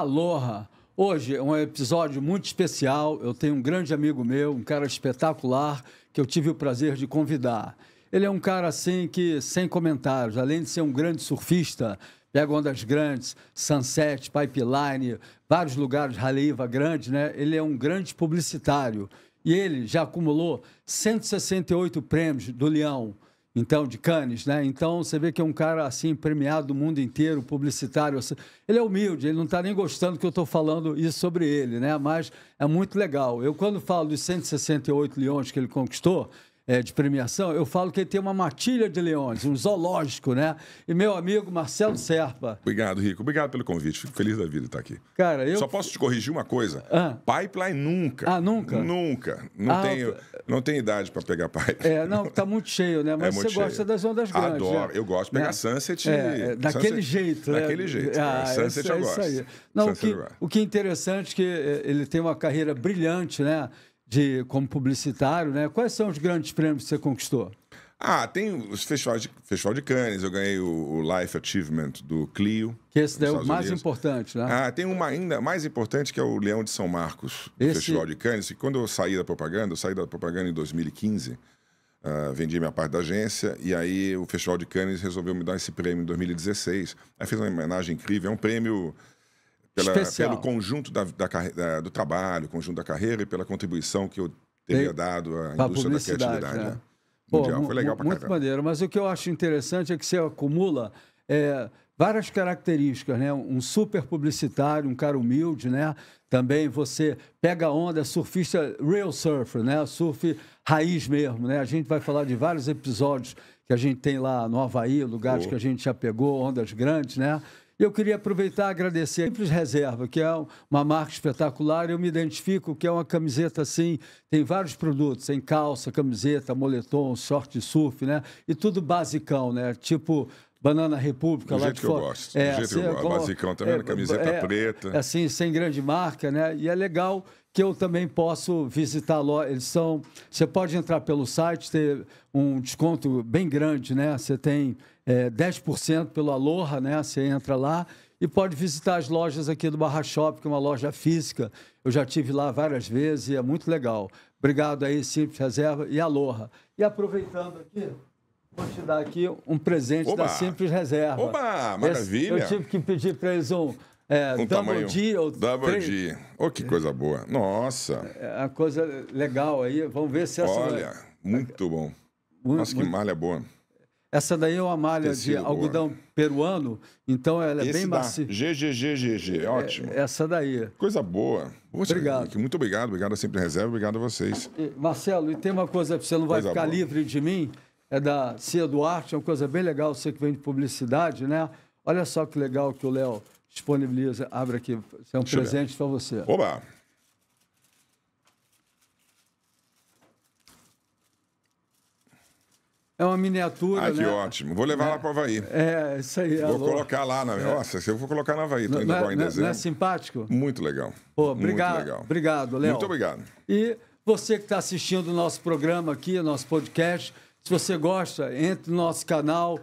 Aloha! Hoje é um episódio muito especial. Eu tenho um grande amigo meu, um cara espetacular, que eu tive o prazer de convidar. Ele é um cara assim que, sem comentários, além de ser um grande surfista, pega ondas grandes, Sunset, Pipeline, vários lugares, Raleiva Grande, né? Ele é um grande publicitário. E ele já acumulou 168 prêmios do Leão, então, de Cannes, né? Então, você vê que é um cara, assim, premiado do mundo inteiro, publicitário. Ele é humilde, ele não está nem gostando que eu estou falando isso sobre ele, né? Mas é muito legal. Eu, quando falo dos 168 leões que ele conquistou, é, de premiação, eu falo que ele tem uma matilha de leões, um zoológico, né? E meu amigo Marcelo Serpa. Obrigado, Rico. Obrigado pelo convite. Fico feliz da vida estar aqui. Cara, eu. Só posso te corrigir uma coisa. Ah. Pipeline nunca. Ah, nunca? Nunca. Não, ah, tenho, não tenho idade para pegar pipeline. É, não, tá muito cheio, né? É Mas é você cheio. gosta das ondas grandes. Adoro. Né? Eu gosto de pegar né? Sunset. É, é, daquele sunset, jeito, né? Daquele jeito. Ah, é, sunset é, eu gosto. Não, o, que, o que é interessante é que ele tem uma carreira brilhante, né? de, como publicitário, né? Quais são os grandes prêmios que você conquistou? Ah, tem os festivais de, Festival de Cannes, eu ganhei o, o Life Achievement do Clio. Que esse daí é o mais importante, né? Ah, tem uma ainda mais importante que é o Leão de São Marcos, do esse... Festival de Cannes. E quando eu saí da propaganda, eu saí da propaganda em 2015, uh, ah, vendi minha parte da agência, e aí o Festival de Cannes resolveu me dar esse prêmio em 2016. Aí fez uma homenagem incrível, é um prêmio pela, pelo conjunto da, da, da, do trabalho, conjunto da carreira e pela contribuição que eu teria dado à indústria da criatividade. Né? né? Mundial. Foi legal para Muito caramba. maneiro, mas o que eu acho interessante é que você acumula é, várias características, né? Um super publicitário, um cara humilde, né? Também você pega onda, surfista, real surfer, né? Surf raiz mesmo, né? A gente vai falar de vários episódios que a gente tem lá no Havaí, lugares Pô. que a gente já pegou, ondas grandes, né? Eu queria aproveitar e agradecer a Simples Reserva, que é uma marca espetacular. Eu me identifico que é uma camiseta assim, tem vários produtos, tem calça, camiseta, moletom, short surf, né? E tudo basicão, né? Tipo Banana República do lá jeito de fora. que eu gosto. É, do jeito assim, que eu é gosto. Basicão também, é, camiseta é, preta. É assim, sem grande marca, né? E é legal que eu também posso visitar loja. Eles são. Você pode entrar pelo site, ter um desconto bem grande, né? Você tem é, 10% pelo Aloha, né? Você entra lá e pode visitar as lojas aqui do Barra Shop, que é uma loja física. Eu já tive lá várias vezes e é muito legal. Obrigado aí, Simples Reserva e Aloha. E aproveitando aqui. Vou te dar aqui um presente Oba. da Simples Reserva. Oba, maravilha! Esse, eu tive que pedir para eles um, é, um Double G ou Double 3... G. Oh, que coisa boa. Nossa. É, é, a coisa legal aí. Vamos ver se essa. Olha, muito bom. Muito, Nossa, muito... que malha boa. Essa daí é uma malha Tecido de algodão peruano, então ela é Esse bem macia. GGGGG, é, ótimo. É, essa daí. Coisa boa. Poxa, obrigado. Muito obrigado, obrigado a Sempre Reserva, obrigado a vocês. Marcelo, e tem uma coisa que você não vai coisa ficar boa. livre de mim, é da Cia Duarte, é uma coisa bem legal, você que vem de publicidade, né? Olha só que legal que o Léo disponibiliza, abre aqui. Isso é um Deixa presente para você. Oba! É uma miniatura. Ah, que né? ótimo. Vou levar é, lá para o Havaí. É, isso aí. Vou alô. colocar lá na. É. eu vou colocar na Havaí, tô indo agora em não, dezembro. É, não é simpático? Muito legal. Pô, obrigado. Muito legal. Obrigado, Léo. Muito obrigado. E você que está assistindo o nosso programa aqui, nosso podcast, se você gosta, entre no nosso canal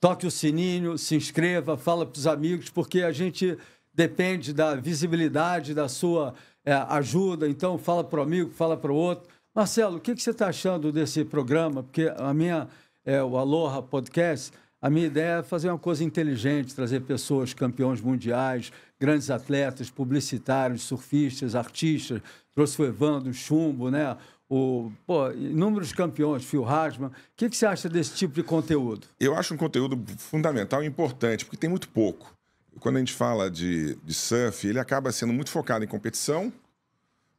toque o sininho, se inscreva, fala para os amigos, porque a gente depende da visibilidade, da sua é, ajuda. Então, fala para o amigo, fala para o outro. Marcelo, o que, que você está achando desse programa? Porque a minha, é, o Aloha Podcast, a minha ideia é fazer uma coisa inteligente, trazer pessoas, campeões mundiais, grandes atletas, publicitários, surfistas, artistas. Trouxe o Evandro, o Chumbo, né? o pô, inúmeros campeões, Phil Hasman. O que, que você acha desse tipo de conteúdo? Eu acho um conteúdo fundamental e importante, porque tem muito pouco. Quando a gente fala de, de surf, ele acaba sendo muito focado em competição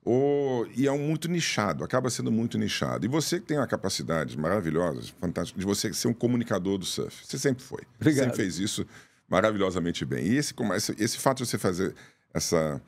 ou, e é um muito nichado, acaba sendo muito nichado. E você que tem uma capacidade maravilhosa, fantástica, de você ser um comunicador do surf. Você sempre foi. Obrigado. Sempre fez isso maravilhosamente bem. E esse, esse, esse fato de você fazer essa,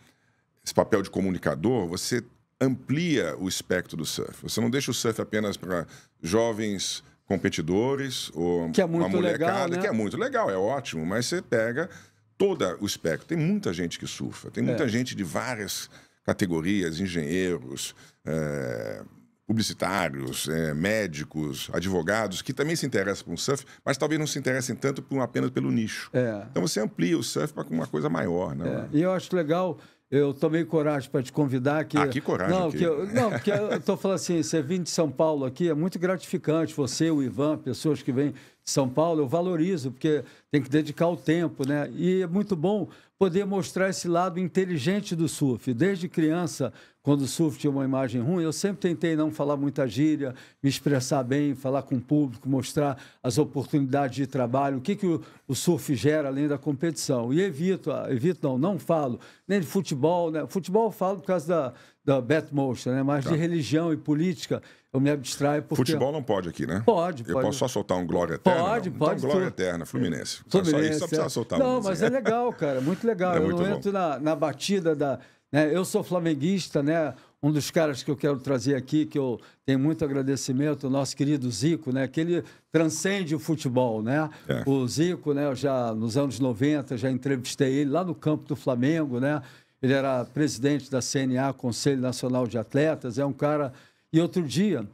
esse papel de comunicador, você amplia o espectro do surf. Você não deixa o surf apenas para jovens competidores ou que é muito uma molecada, legal, né? que é muito legal, é ótimo, mas você pega todo o espectro. Tem muita gente que surfa, tem muita é. gente de várias categorias, engenheiros, é, publicitários, é, médicos, advogados, que também se interessam por um surf, mas talvez não se interessem tanto por, apenas pelo nicho. É. Então você amplia o surf para uma coisa maior. Né? É. E eu acho legal eu tomei coragem para te convidar. Que, ah, que coragem. Não, que... eu, não, porque eu estou falando assim, você vindo de São Paulo aqui é muito gratificante. Você, o Ivan, pessoas que vêm são Paulo, eu valorizo, porque tem que dedicar o tempo, né? E é muito bom poder mostrar esse lado inteligente do surf. Desde criança, quando o surf tinha uma imagem ruim, eu sempre tentei não falar muita gíria, me expressar bem, falar com o público, mostrar as oportunidades de trabalho, o que, que o, surf gera além da competição. E evito, ah, evito não, não falo nem de futebol, né? Futebol eu falo por causa da, da Betmotion, né? mas tá. de religião e política eu me abstraio porque... Futebol não pode aqui, né? Pode, pode. Eu posso só soltar um Glória Eterna? Pode, não. pode. Então, Glória tu... Eterna, Fluminense. Fluminense. Só, isso, só precisa é. soltar Não, um, mas é legal, cara, muito legal. É eu muito não bom. entro na, na batida da... Né? Eu sou flamenguista, né? Um dos caras que eu quero trazer aqui, que eu tenho muito agradecimento, o nosso querido Zico, né? Que ele transcende o futebol, né? É. O Zico, né? Eu já nos anos 90, já entrevistei ele lá no campo do Flamengo, né? Ele era presidente da CNA, Conselho Nacional de Atletas, é um cara e outro dia,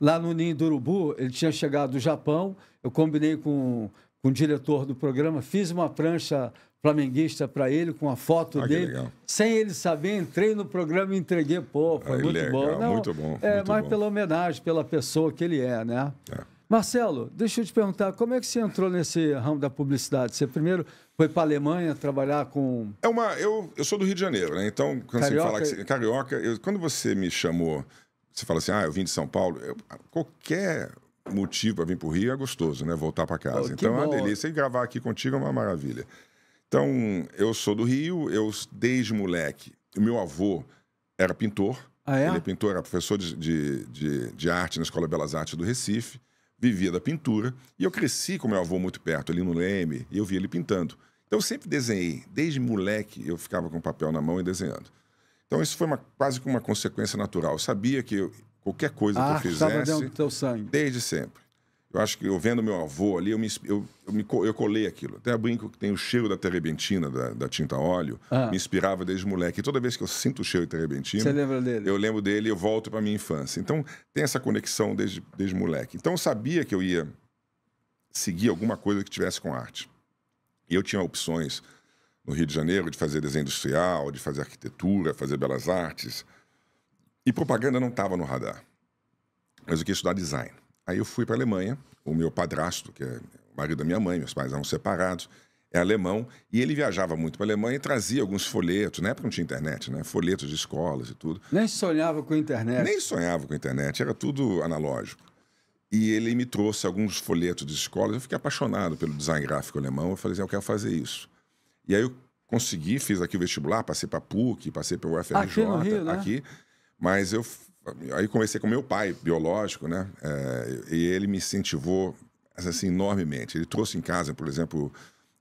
lá no Ninho do Urubu, ele tinha chegado do Japão, eu combinei com, com o diretor do programa, fiz uma prancha flamenguista para ele, com a foto ah, dele. Sem ele saber, entrei no programa e entreguei. Pô, foi ah, muito, legal, bom. Não, muito bom. É, muito mas bom. pela homenagem, pela pessoa que ele é, né? É. Marcelo, deixa eu te perguntar, como é que você entrou nesse ramo da publicidade? Você primeiro foi para a Alemanha trabalhar com. É uma. Eu, eu sou do Rio de Janeiro, né? Então, quando carioca... você fala que você, carioca, eu, quando você me chamou você fala assim, ah, eu vim de São Paulo. Eu, qualquer motivo para vir para o Rio é gostoso, né? Voltar para casa. Oh, então bom. é uma delícia. E gravar aqui contigo é uma maravilha. Então, eu sou do Rio, eu desde moleque. O meu avô era pintor. Ah, é? Ele é pintor, era professor de, de, de, de arte na Escola Belas Artes do Recife. Vivia da pintura. E eu cresci com meu avô muito perto, ali no Leme, e eu via ele pintando. Então, eu sempre desenhei. Desde moleque, eu ficava com papel na mão e desenhando. Então isso foi uma, quase que uma consequência natural. Eu sabia que eu, qualquer coisa ah, que eu ah, fizesse, dentro do teu sangue. desde sempre. Eu acho que eu vendo meu avô ali, eu, me, eu, eu, me, eu colei aquilo. Até brinco que tem o cheiro da terrebentina, da, da tinta óleo, ah. me inspirava desde moleque. E toda vez que eu sinto o cheiro de terrebentina. Você lembra dele? eu lembro dele e eu volto para minha infância. Então tem essa conexão desde, desde moleque. Então eu sabia que eu ia seguir alguma coisa que tivesse com arte. E eu tinha opções no Rio de Janeiro de fazer desenho industrial, de fazer arquitetura, fazer belas artes. E propaganda não estava no radar. Mas eu queria estudar design. Aí eu fui para a Alemanha, o meu padrasto, que é o marido da minha mãe, meus pais eram separados, é alemão, e ele viajava muito para a Alemanha e trazia alguns folhetos, na época não tinha internet, né? Folhetos de escolas e tudo. Nem sonhava com internet. Nem sonhava com internet, era tudo analógico. E ele me trouxe alguns folhetos de escolas, eu fiquei apaixonado pelo design gráfico alemão, eu falei assim, eu quero fazer isso. E aí eu consegui, fiz aqui o vestibular, passei para PUC, passei para o UFRJ aqui, Rio, né? aqui, mas eu aí comecei com meu pai biológico, né? É, e ele me incentivou assim enormemente. Ele trouxe em casa, por exemplo,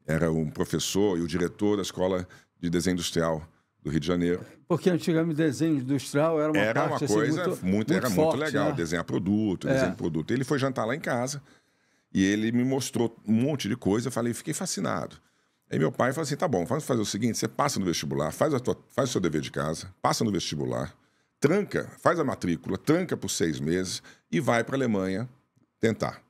era um professor e o diretor da escola de desenho industrial do Rio de Janeiro. Porque antigamente desenho industrial era uma era parte, uma assim, coisa assim, muito, muito, era forte, muito legal, né? desenhar produto, é. produto. Ele foi jantar lá em casa e ele me mostrou um monte de coisa. Eu falei, fiquei fascinado. Aí meu pai falou assim: tá bom, vamos fazer o seguinte: você passa no vestibular, faz, a tua, faz o seu dever de casa, passa no vestibular, tranca, faz a matrícula, tranca por seis meses e vai para a Alemanha tentar.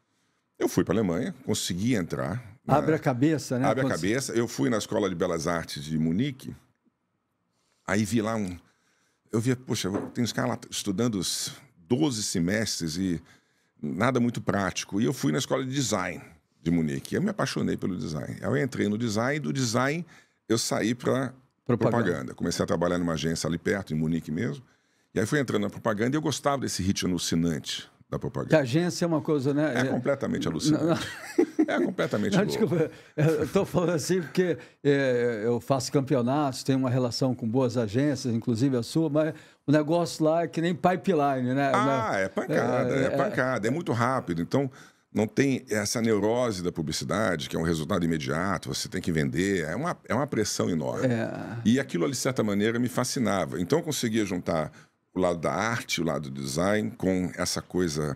Eu fui para a Alemanha, consegui entrar. Na... Né? Abre a cabeça, né? Abre a cabeça. Eu fui na Escola de Belas Artes de Munique, aí vi lá um. Eu via, poxa, tem uns caras lá estudando 12 semestres e nada muito prático. E eu fui na escola de design de Munique. Eu me apaixonei pelo design. Eu entrei no design, do design eu saí para propaganda. propaganda. Comecei a trabalhar numa agência ali perto, em Munique mesmo. E aí fui entrando na propaganda e eu gostava desse ritmo alucinante da propaganda. Que agência é uma coisa, né? É completamente alucinante. Não, não. É completamente não, Desculpa, eu estou falando assim porque é, eu faço campeonatos, tenho uma relação com boas agências, inclusive a sua, mas o negócio lá é que nem pipeline, né? Ah, é pancada, é, é, é, é. pancada, é muito rápido. Então, não tem essa neurose da publicidade, que é um resultado imediato, você tem que vender, é uma, é uma pressão enorme. É. E aquilo ali, de certa maneira, me fascinava. Então, eu conseguia juntar o lado da arte, o lado do design, com essa coisa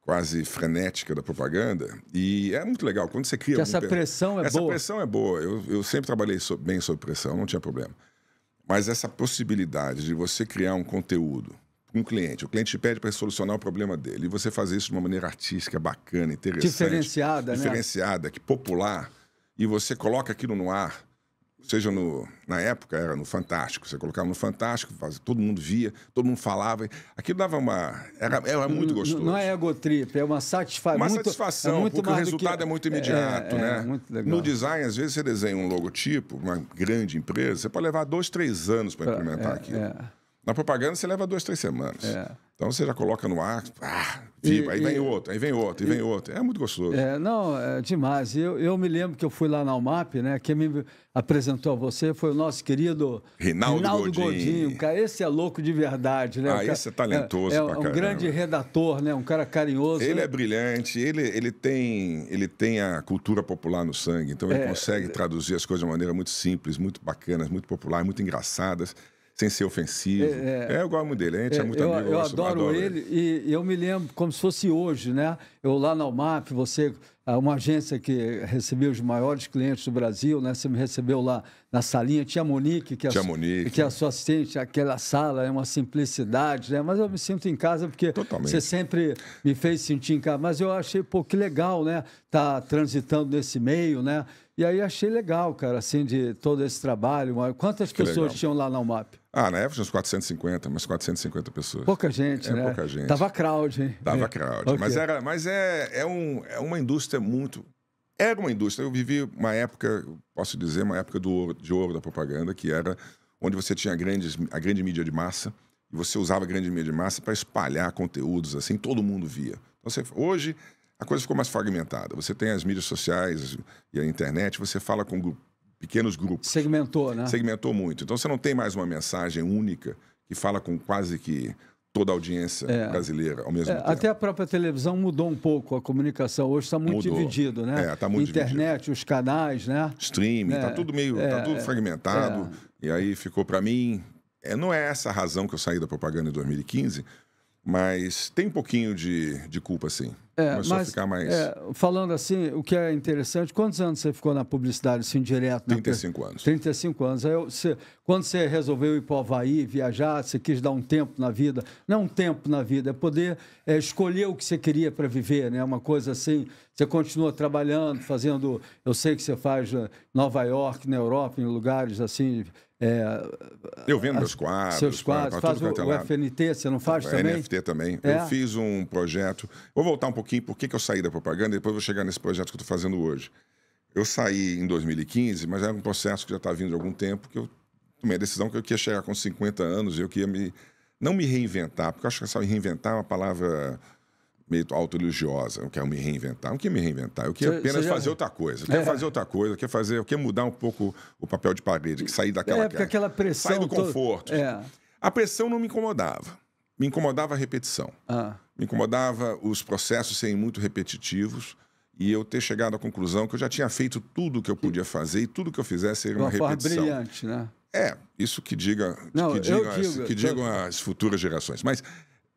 quase frenética da propaganda. E é muito legal. Quando você cria... Que essa pressão per... é essa boa. Essa pressão é boa. Eu, eu sempre trabalhei bem sob pressão, não tinha problema. Mas essa possibilidade de você criar um conteúdo um cliente. O cliente te pede para solucionar o problema dele. E você fazer isso de uma maneira artística, bacana, interessante. Diferenciada, né? Diferenciada, que popular. E você coloca aquilo no ar, seja no, na época era no Fantástico. Você colocava no Fantástico, todo mundo via, todo mundo falava. Aquilo dava uma. Era, era muito gostoso. Não, é egotrip, é uma, satisfação uma muito, satisfação. É muito porque o resultado que... é muito é, imediato, é, né? é, né? No design, às vezes, você desenha um logotipo, uma grande empresa, você pode levar dois, três anos para é, implementar é, aquilo. É. Na propaganda você leva duas, três semanas. É. Então você já coloca no ar, ah, e, aí vem e, outro, aí vem outro, aí vem outro. É muito gostoso. É, não, é demais. Eu, eu me lembro que eu fui lá na UMAP, né? Quem me apresentou a você foi o nosso querido Rinaldo, Rinaldo Godinho. Godinho. Cara, esse é louco de verdade, né? Ah, cara, esse é talentoso é, é um caramba. grande redator, né? Um cara carinhoso. Ele né? é brilhante, ele, ele, tem, ele tem a cultura popular no sangue, então ele é, consegue é. traduzir as coisas de uma maneira muito simples, muito bacanas, muito popular, muito engraçadas sem ser ofensivo. É, é, é, eu gosto muito dele, a gente é, é muito eu, amigo. Eu, eu adoro, adoro ele, e eu me lembro como se fosse hoje, né? Eu lá na UMAP, você, ah, uma agência que recebeu os maiores clientes do Brasil, né? Você me recebeu lá na salinha, tinha a Monique, que é, a, Monique. Que é a sua assistente, aquela sala é uma simplicidade, né? Mas eu me sinto em casa porque Totalmente. você sempre me fez sentir em casa. Mas eu achei, pô, que legal, né? Tá transitando nesse meio, né? E aí achei legal, cara, assim, de todo esse trabalho. Quantas que pessoas legal. tinham lá na UMAP? Ah, na época tinha uns 450, mas 450 pessoas. Pouca gente, é, né? Pouca gente. Tava crowd, hein? Tava é. crowd. Okay. Mas, era, mas é, é, um, é uma indústria muito... Era uma indústria. Eu vivi uma época, posso dizer, uma época do ouro, de ouro da propaganda, que era onde você tinha grandes, a grande mídia de massa, e você usava a grande mídia de massa para espalhar conteúdos, assim, todo mundo via. Então, você, hoje, a coisa ficou mais fragmentada. Você tem as mídias sociais e a internet, você fala com grupo, pequenos grupos. Segmentou, né? Segmentou muito. Então você não tem mais uma mensagem única que fala com quase que toda a audiência é. brasileira ao mesmo é, tempo. Até a própria televisão mudou um pouco a comunicação. Hoje está muito mudou. dividido, né? É, tá muito Internet, dividido. os canais, né? Streaming, está é, tudo meio, tá é, tá tudo é. fragmentado. É. E aí ficou para mim, é, não é essa a razão que eu saí da propaganda em 2015, mas tem um pouquinho de, de culpa, sim. É, mas, a ficar mais. É, falando assim, o que é interessante, quantos anos você ficou na publicidade, assim, direto? 35 na... anos. 35 anos. Aí, você, quando você resolveu ir para o Havaí, viajar, você quis dar um tempo na vida. Não um tempo na vida, é poder é, escolher o que você queria para viver, né? Uma coisa assim. Você continua trabalhando, fazendo. Eu sei que você faz eh, Nova York, na Europa, em lugares assim, é, eu vendo as, meus quadros. Seus quadros. quadros faz é o, o FNT, você não faz o é, também? NFT também. É. Eu fiz um projeto. Vou voltar um pouquinho por que eu saí da propaganda e depois vou chegar nesse projeto que eu estou fazendo hoje. Eu saí em 2015, mas era um processo que já estava tá vindo de algum tempo, que eu tomei a decisão que eu queria chegar com 50 anos, eu queria me. Não me reinventar, porque eu acho que essa reinventar é uma palavra meio autoreligiosa. Eu quero me reinventar. Não quer me reinventar. Eu quero apenas já... fazer outra coisa. Eu quero é. fazer outra coisa. Eu quero, fazer, eu quero mudar um pouco o papel de parede, que sair daquela... É, aquela pressão... Sair do conforto. Todo... É. A pressão não me incomodava. Me incomodava a repetição. Ah. Me incomodava os processos serem muito repetitivos e eu ter chegado à conclusão que eu já tinha feito tudo o que eu podia fazer e tudo que eu fizesse seria uma, uma repetição. Forma brilhante, né? É, isso que diga, não, que, diga as, que digam as futuras gerações. Mas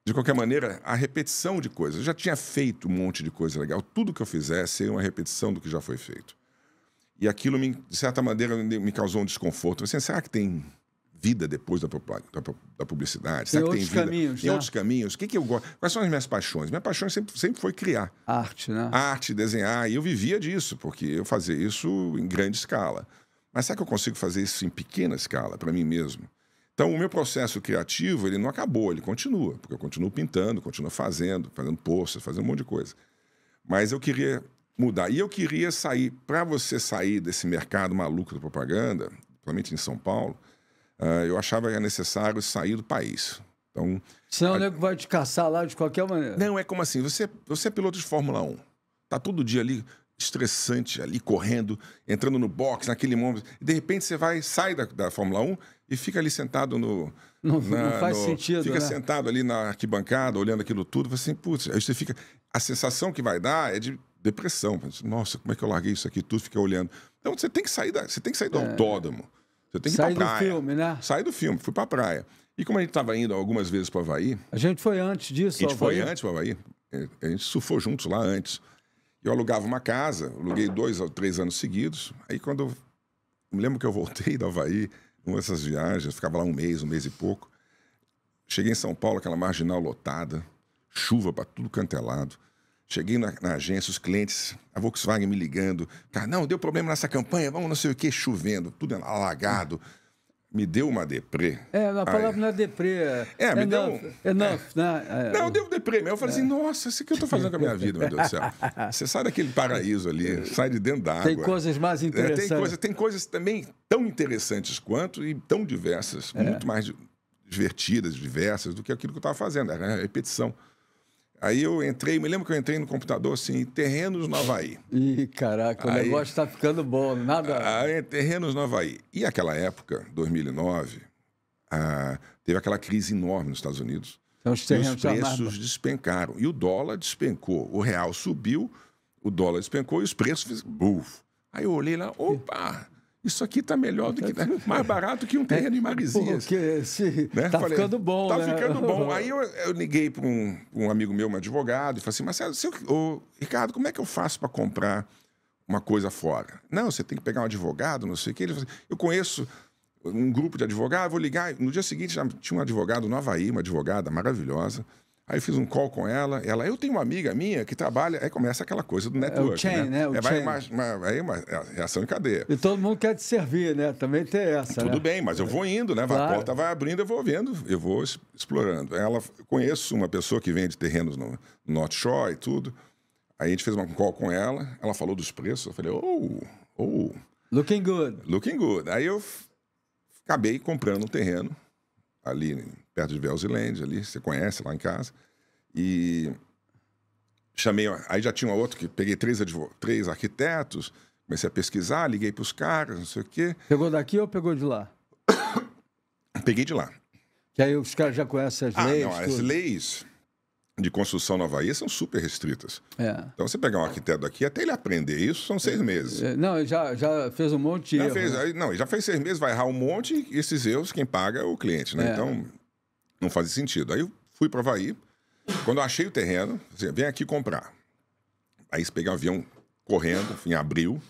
de qualquer maneira, a repetição de coisas. Eu já tinha feito um monte de coisa legal. Tudo que eu fizesse seria é uma repetição do que já foi feito. E aquilo, me, de certa maneira, me causou um desconforto. Assim, será que tem vida depois da, da publicidade? Será tem que tem vida? Caminhos, tem né? outros caminhos. O que, que eu gosto? Quais são as minhas paixões? Minha paixão sempre, sempre foi criar. Arte, né? Arte, desenhar. E eu vivia disso, porque eu fazia isso em grande escala. Mas será que eu consigo fazer isso em pequena escala, para mim mesmo? Então, o meu processo criativo, ele não acabou, ele continua, porque eu continuo pintando, continuo fazendo, fazendo poças, fazendo um monte de coisa. Mas eu queria mudar. E eu queria sair, para você sair desse mercado maluco da propaganda, principalmente em São Paulo, uh, eu achava que era necessário sair do país. Então, Senão a... o nego vai te caçar lá de qualquer maneira. Não, é como assim, você, você é piloto de Fórmula 1, tá todo dia ali estressante, ali correndo, entrando no box, naquele momento, de repente você vai, sai da, da Fórmula 1 e fica ali sentado no. Não, na, não faz no, sentido. Fica né? sentado ali na arquibancada, olhando aquilo tudo, assim, putz, aí você fica. A sensação que vai dar é de depressão. Assim, Nossa, como é que eu larguei isso aqui tudo? Fica olhando. Então você tem que sair da, você tem que sair do é. autódromo. Você tem que sair ir pra praia. do filme, né? Sai do filme, fui pra praia. E como a gente estava indo algumas vezes para Havaí. A gente foi antes disso, A gente foi antes para Havaí. É, a gente surfou juntos lá antes. Eu alugava uma casa, aluguei dois ou três anos seguidos. Aí quando eu. Me lembro que eu voltei do Havaí nessas viagens, ficava lá um mês, um mês e pouco. Cheguei em São Paulo, aquela marginal lotada, chuva para tudo cantelado. É Cheguei na, na, agência, os clientes, a Volkswagen me ligando. Cara, não, deu problema nessa campanha, vamos não sei o quê, chovendo, tudo alagado me deu uma deprê. É, a palavra não é deprê. É, é me é deu. é. Não, deu é. né, deprê Eu falei assim, é. assim, nossa, isso que eu estou fazendo com a minha vida, meu Deus do céu. Você sai daquele paraíso ali, sai de dentro da água. Tem coisas mais interessantes. É, tem, coisa, tem coisas também tão interessantes quanto e tão diversas, muito mais divertidas, diversas do que aquilo que eu estava fazendo. Era repetição. Aí eu entrei, me lembro que eu entrei no computador assim, terrenos no Havaí. Ih, caraca, aí, o negócio está ficando bom, nada. Aí, ah, é, terrenos no Havaí. E aquela época, 2009, ah, teve aquela crise enorme nos Estados Unidos. Então, os, terrenos os tá preços despencaram. E o dólar despencou. O real subiu, o dólar despencou e os preços. Buf. Aí eu olhei lá, opa! isso aqui está melhor do que é. mais barato que um terreno em Marizias. Porque está né? Tá né? ficando bom, Está né? ficando bom. Aí eu, eu liguei para um, um, amigo meu, um advogado, e falei assim, Marcelo, ô, Ricardo, como é que eu faço para comprar uma coisa fora? Não, você tem que pegar um advogado, não sei o quê. Ele falou assim, eu conheço um grupo de advogados, vou ligar. No dia seguinte já tinha um advogado no Havaí, uma advogada maravilhosa. Aí fiz um call com ela, ela, eu tenho uma amiga minha que trabalha, aí começa aquela coisa do network, é o chain, né? né? O é, chain. Vai é uma, uma, é, aí é uma reação em cadeia. E todo mundo quer te servir, né? Também tem essa, né? Tudo né? bem, mas eu vou indo, né? Claro. A porta vai abrindo, eu vou vendo, eu vou explorando. Ela, conheço uma pessoa que vende terrenos no North Shore e tudo, aí a gente fez uma call com ela, ela falou dos preços, eu falei, oh, oh... Looking good. Looking good. Aí eu acabei comprando um terreno ali perto de Velzilândia, ali, você conhece lá em casa. E chamei, aí já tinha outro que peguei três, três arquitetos, comecei a pesquisar, liguei para os caras, não sei o quê. Pegou daqui ou pegou de lá? peguei de lá. Que aí os caras já conhecem as ah, leis? Não, tudo. as leis de construção na Havaí são super restritas. É. Então, você pegar um arquiteto daqui, até ele aprender isso, são seis é, meses. É, não, já, já fez um monte de já erro, fez, né? Não, já fez seis meses, vai errar um monte, e esses erros quem paga é o cliente, né? É. Então, não fazia sentido. Aí eu fui para Havaí. Quando eu achei o terreno, assim, vem aqui comprar. Aí peguei um avião correndo, em abril,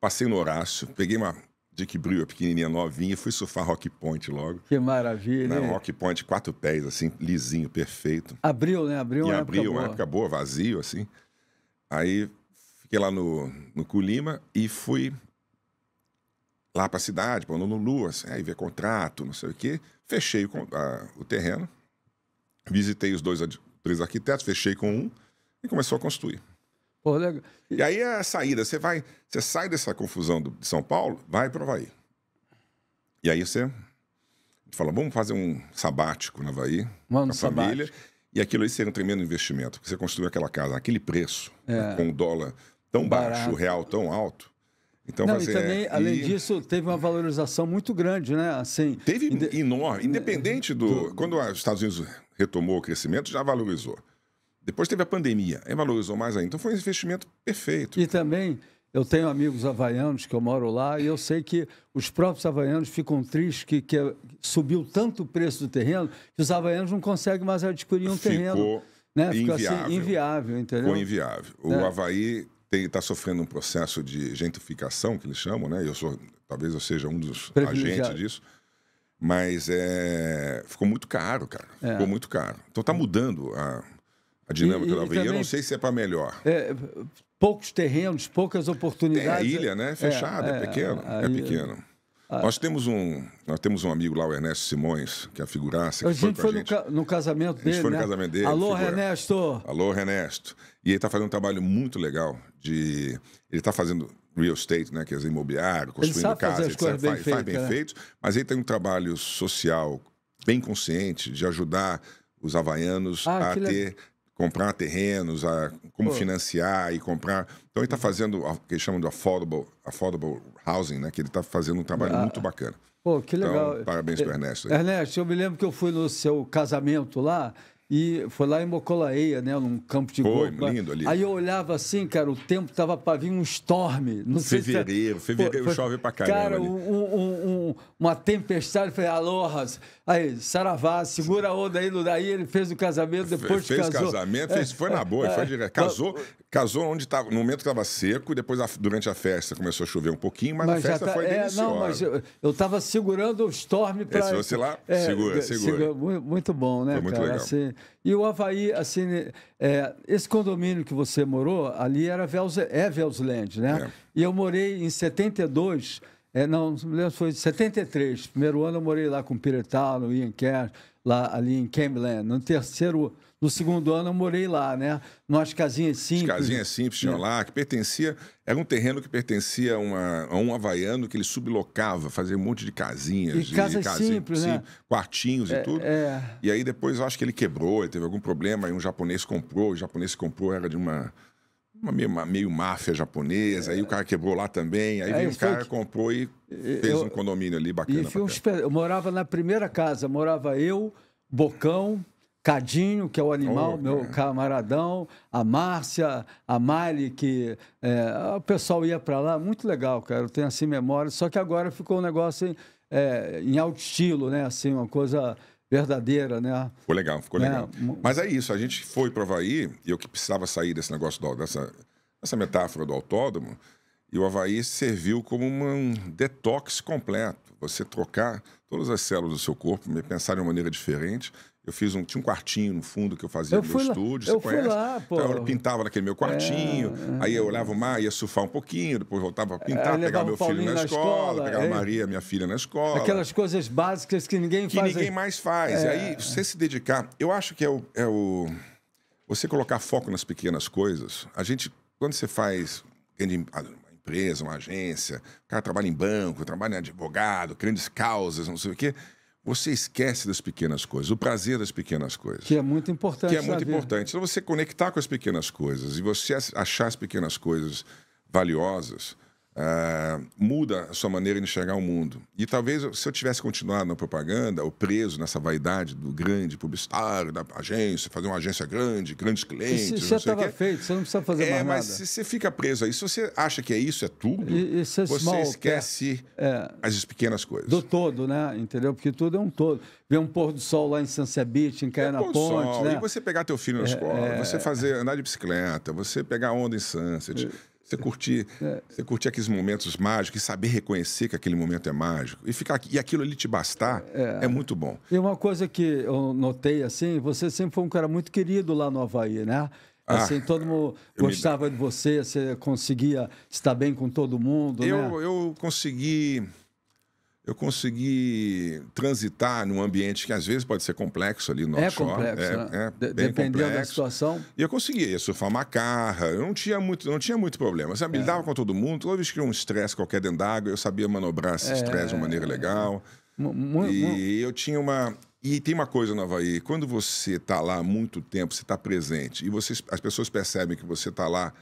passei no Horácio, peguei uma Dick Brewer pequenininha, novinha, fui surfar Rock Point logo. Que maravilha, né, Rock Point, quatro pés, assim, lisinho, perfeito. Abril, né? Abril, em é abril, época uma época boa, vazio, assim. Aí fiquei lá no, no Colima e fui lá para a cidade, para o Nono Luas, assim, aí ver contrato, não sei o quê. Fechei o, a, o terreno, visitei os dois, três arquitetos, fechei com um e começou a construir. Pô, legal. E aí é a saída, você vai, você sai dessa confusão do, de São Paulo, vai para o Havaí. E aí você fala, vamos fazer um sabático no Havaí, Mano, com a família. Sabático. E aquilo aí seria um tremendo investimento, porque você construiu aquela casa naquele preço, é. com o dólar tão Barato. baixo, o real tão alto. Então, Não, mas, e é, também, é, além e... disso, teve uma valorização muito grande, né? Assim, teve inde... enorme, independente do... do... Quando os Estados Unidos retomou o crescimento, já valorizou. Depois teve a pandemia, e é, valorizou mais ainda. Então foi um investimento perfeito. E também, eu tenho amigos havaianos que eu moro lá e eu sei que os próprios havaianos ficam tristes que, que é, subiu tanto o preço do terreno que os havaianos não conseguem mais adquirir um Ficou terreno. Né? Ficou assim, inviável. Assim, inviável, entendeu? Ficou inviável. O é. Havaí está sofrendo um processo de gentrificação, que eles chamam, né? Eu sou, talvez eu seja um dos agentes disso. Mas é, ficou muito caro, cara. É. Ficou muito caro. Então está mudando a, a dinâmica e, da Havaí. eu não sei se é para melhor. É, poucos terrenos, poucas oportunidades. É a é ilha, né? É, Fechada, é, é, pequeno. É pequeno. Nós temos um, nós temos um amigo lá, o Ernesto Simões, que é a figuraça. Que a gente foi, foi no, gente. Ca no, casamento dele. A gente foi né? no casamento dele. Alô, Ernesto! Alô, Ernesto! E ele está fazendo um trabalho muito legal de. Ele está fazendo real estate, né? Quer dizer, imobiliário, construindo casa, etc. Faz bem, faz, feito, faz bem né? feito, mas ele tem um trabalho social bem consciente de ajudar os havaianos ah, a ter. Legal comprar terrenos, a como Pô. financiar e comprar. Então ele está uhum. fazendo o que eles chamam de affordable, affordable housing, né? Que ele está fazendo um trabalho ah. muito bacana. Pô, que então, legal. Então, parabéns para Ernesto. Aí. Ernesto, eu me lembro que eu fui no seu casamento lá e foi lá em Mocolaeia, né? Num campo de foi, golpa. lindo ali. Aí eu olhava assim, cara, o tempo tava para vir um storm. Não sei é- fevereiro, fevereiro foi, chove para caramba. Cara, um, um, um, uma tempestade. falei, alojas. Aí, saravá, segura a onda aí. Daí ele fez o casamento, depois fez casou. Fez casamento, fez, é, foi na é, boa. foi direto. Casou, casou onde tava, no momento que tava seco. E depois, durante a festa, começou a chover um pouquinho. Mas, mas a festa tá, foi é, deliciosa. Não, mas eu, eu tava segurando o storm para. É, se você lá, é, segura, segura, segura. Muito bom, né, foi muito cara? Legal. Assim, e o Havaí, assim, é, esse condomínio que você morou, ali era Vels, é Velsland, né? É. E eu morei em 72, é, não, não foi em 73. Primeiro ano eu morei lá com o Piretalo, Ian Kerr, lá ali em Cambland. No terceiro no segundo ano eu morei lá, né? Nós casinhas simples. As casinhas simples tinham é. lá, que pertencia. Era um terreno que pertencia a, uma, a, um havaiano que ele sublocava, fazia um monte de casinhas. E de, casas casinha, simples, né? Quartinhos é, e tudo. É... E aí depois eu acho que ele quebrou, ele teve algum problema, aí um japonês comprou, o japonês comprou era de uma. Uma meio, uma meio, máfia japonesa, é. aí o cara quebrou lá também, aí é, veio um cara, que... comprou e fez eu... um condomínio ali bacana. E um... Eu morava na primeira casa, morava eu, Bocão, Cadinho, que é o animal, oh, meu é. camaradão, a Márcia, a Mali, que é, o pessoal ia para lá, muito legal, cara, eu tenho assim memória, só que agora ficou um negócio em, é, em alto estilo, né, assim, uma coisa verdadeira, né? Ficou legal, ficou né? legal. Mas é isso, a gente foi para Havaí, e eu que precisava sair desse negócio, do, dessa, dessa metáfora do autódromo, e o Havaí serviu como um detox completo, você trocar todas as células do seu corpo, pensar de uma maneira diferente eu fiz um. Tinha um quartinho no fundo que eu fazia eu no meu estúdio. Lá, eu conhece? fui lá, pô. Então, eu pintava naquele meu quartinho, é, é, aí eu olhava o mar, ia surfar um pouquinho, depois voltava a é, pintar, pegava meu filho na, na escola, escola, pegava é. Maria, minha filha, na escola. Aquelas coisas básicas que ninguém que faz. Que ninguém é. mais faz. É. E aí, você se dedicar. Eu acho que é o, é o. Você colocar foco nas pequenas coisas. A gente, quando você faz empresa, uma agência, o cara trabalha em banco, trabalha em advogado, grandes causas, não sei o quê você esquece das pequenas coisas, o prazer das pequenas coisas. Que é muito importante. Que é muito importante. Então, você conectar com as pequenas coisas e você achar as pequenas coisas valiosas, Uh, muda a sua maneira de enxergar o mundo. E talvez, se eu tivesse continuado na propaganda, ou preso nessa vaidade do grande publicitário, da agência, fazer uma agência grande, grandes clientes. Isso já estava feito, você não precisa fazer é, mais mas nada. Mas se você fica preso aí, se você acha que é isso, é tudo, e, e você small, esquece é, as pequenas coisas. Do todo, né? Entendeu? Porque tudo é um todo. Ver um pôr do sol lá em Sancia Beach, em Caia é na Ponte. Sol, né? E você pegar teu filho na é, escola, você é. fazer andar de bicicleta, você pegar onda em Sunset. É. Você curtir, é. você curtir aqueles momentos mágicos e saber reconhecer que aquele momento é mágico e ficar e aquilo ali te bastar é, é muito bom. E uma coisa que eu notei assim, você sempre foi um cara muito querido lá no Havaí, né? Ah, assim, ah, todo mundo gostava me... de você, você conseguia estar bem com todo mundo. Eu, né? eu consegui eu consegui transitar num ambiente que às vezes pode ser complexo ali no é offshore. Complexo, é, né? é bem Dependendo complexo. da situação. E eu conseguia surfar uma carra, eu não tinha muito, não tinha muito problema. Sabe? É. Lidava com todo mundo, toda vez que tinha um estresse qualquer dentro d'água, eu sabia manobrar esse é. estresse é. de uma maneira legal. Muito, e eu tinha uma. E tem uma coisa no Havaí, quando você está lá há muito tempo, você está presente, e você, as pessoas percebem que você está lá.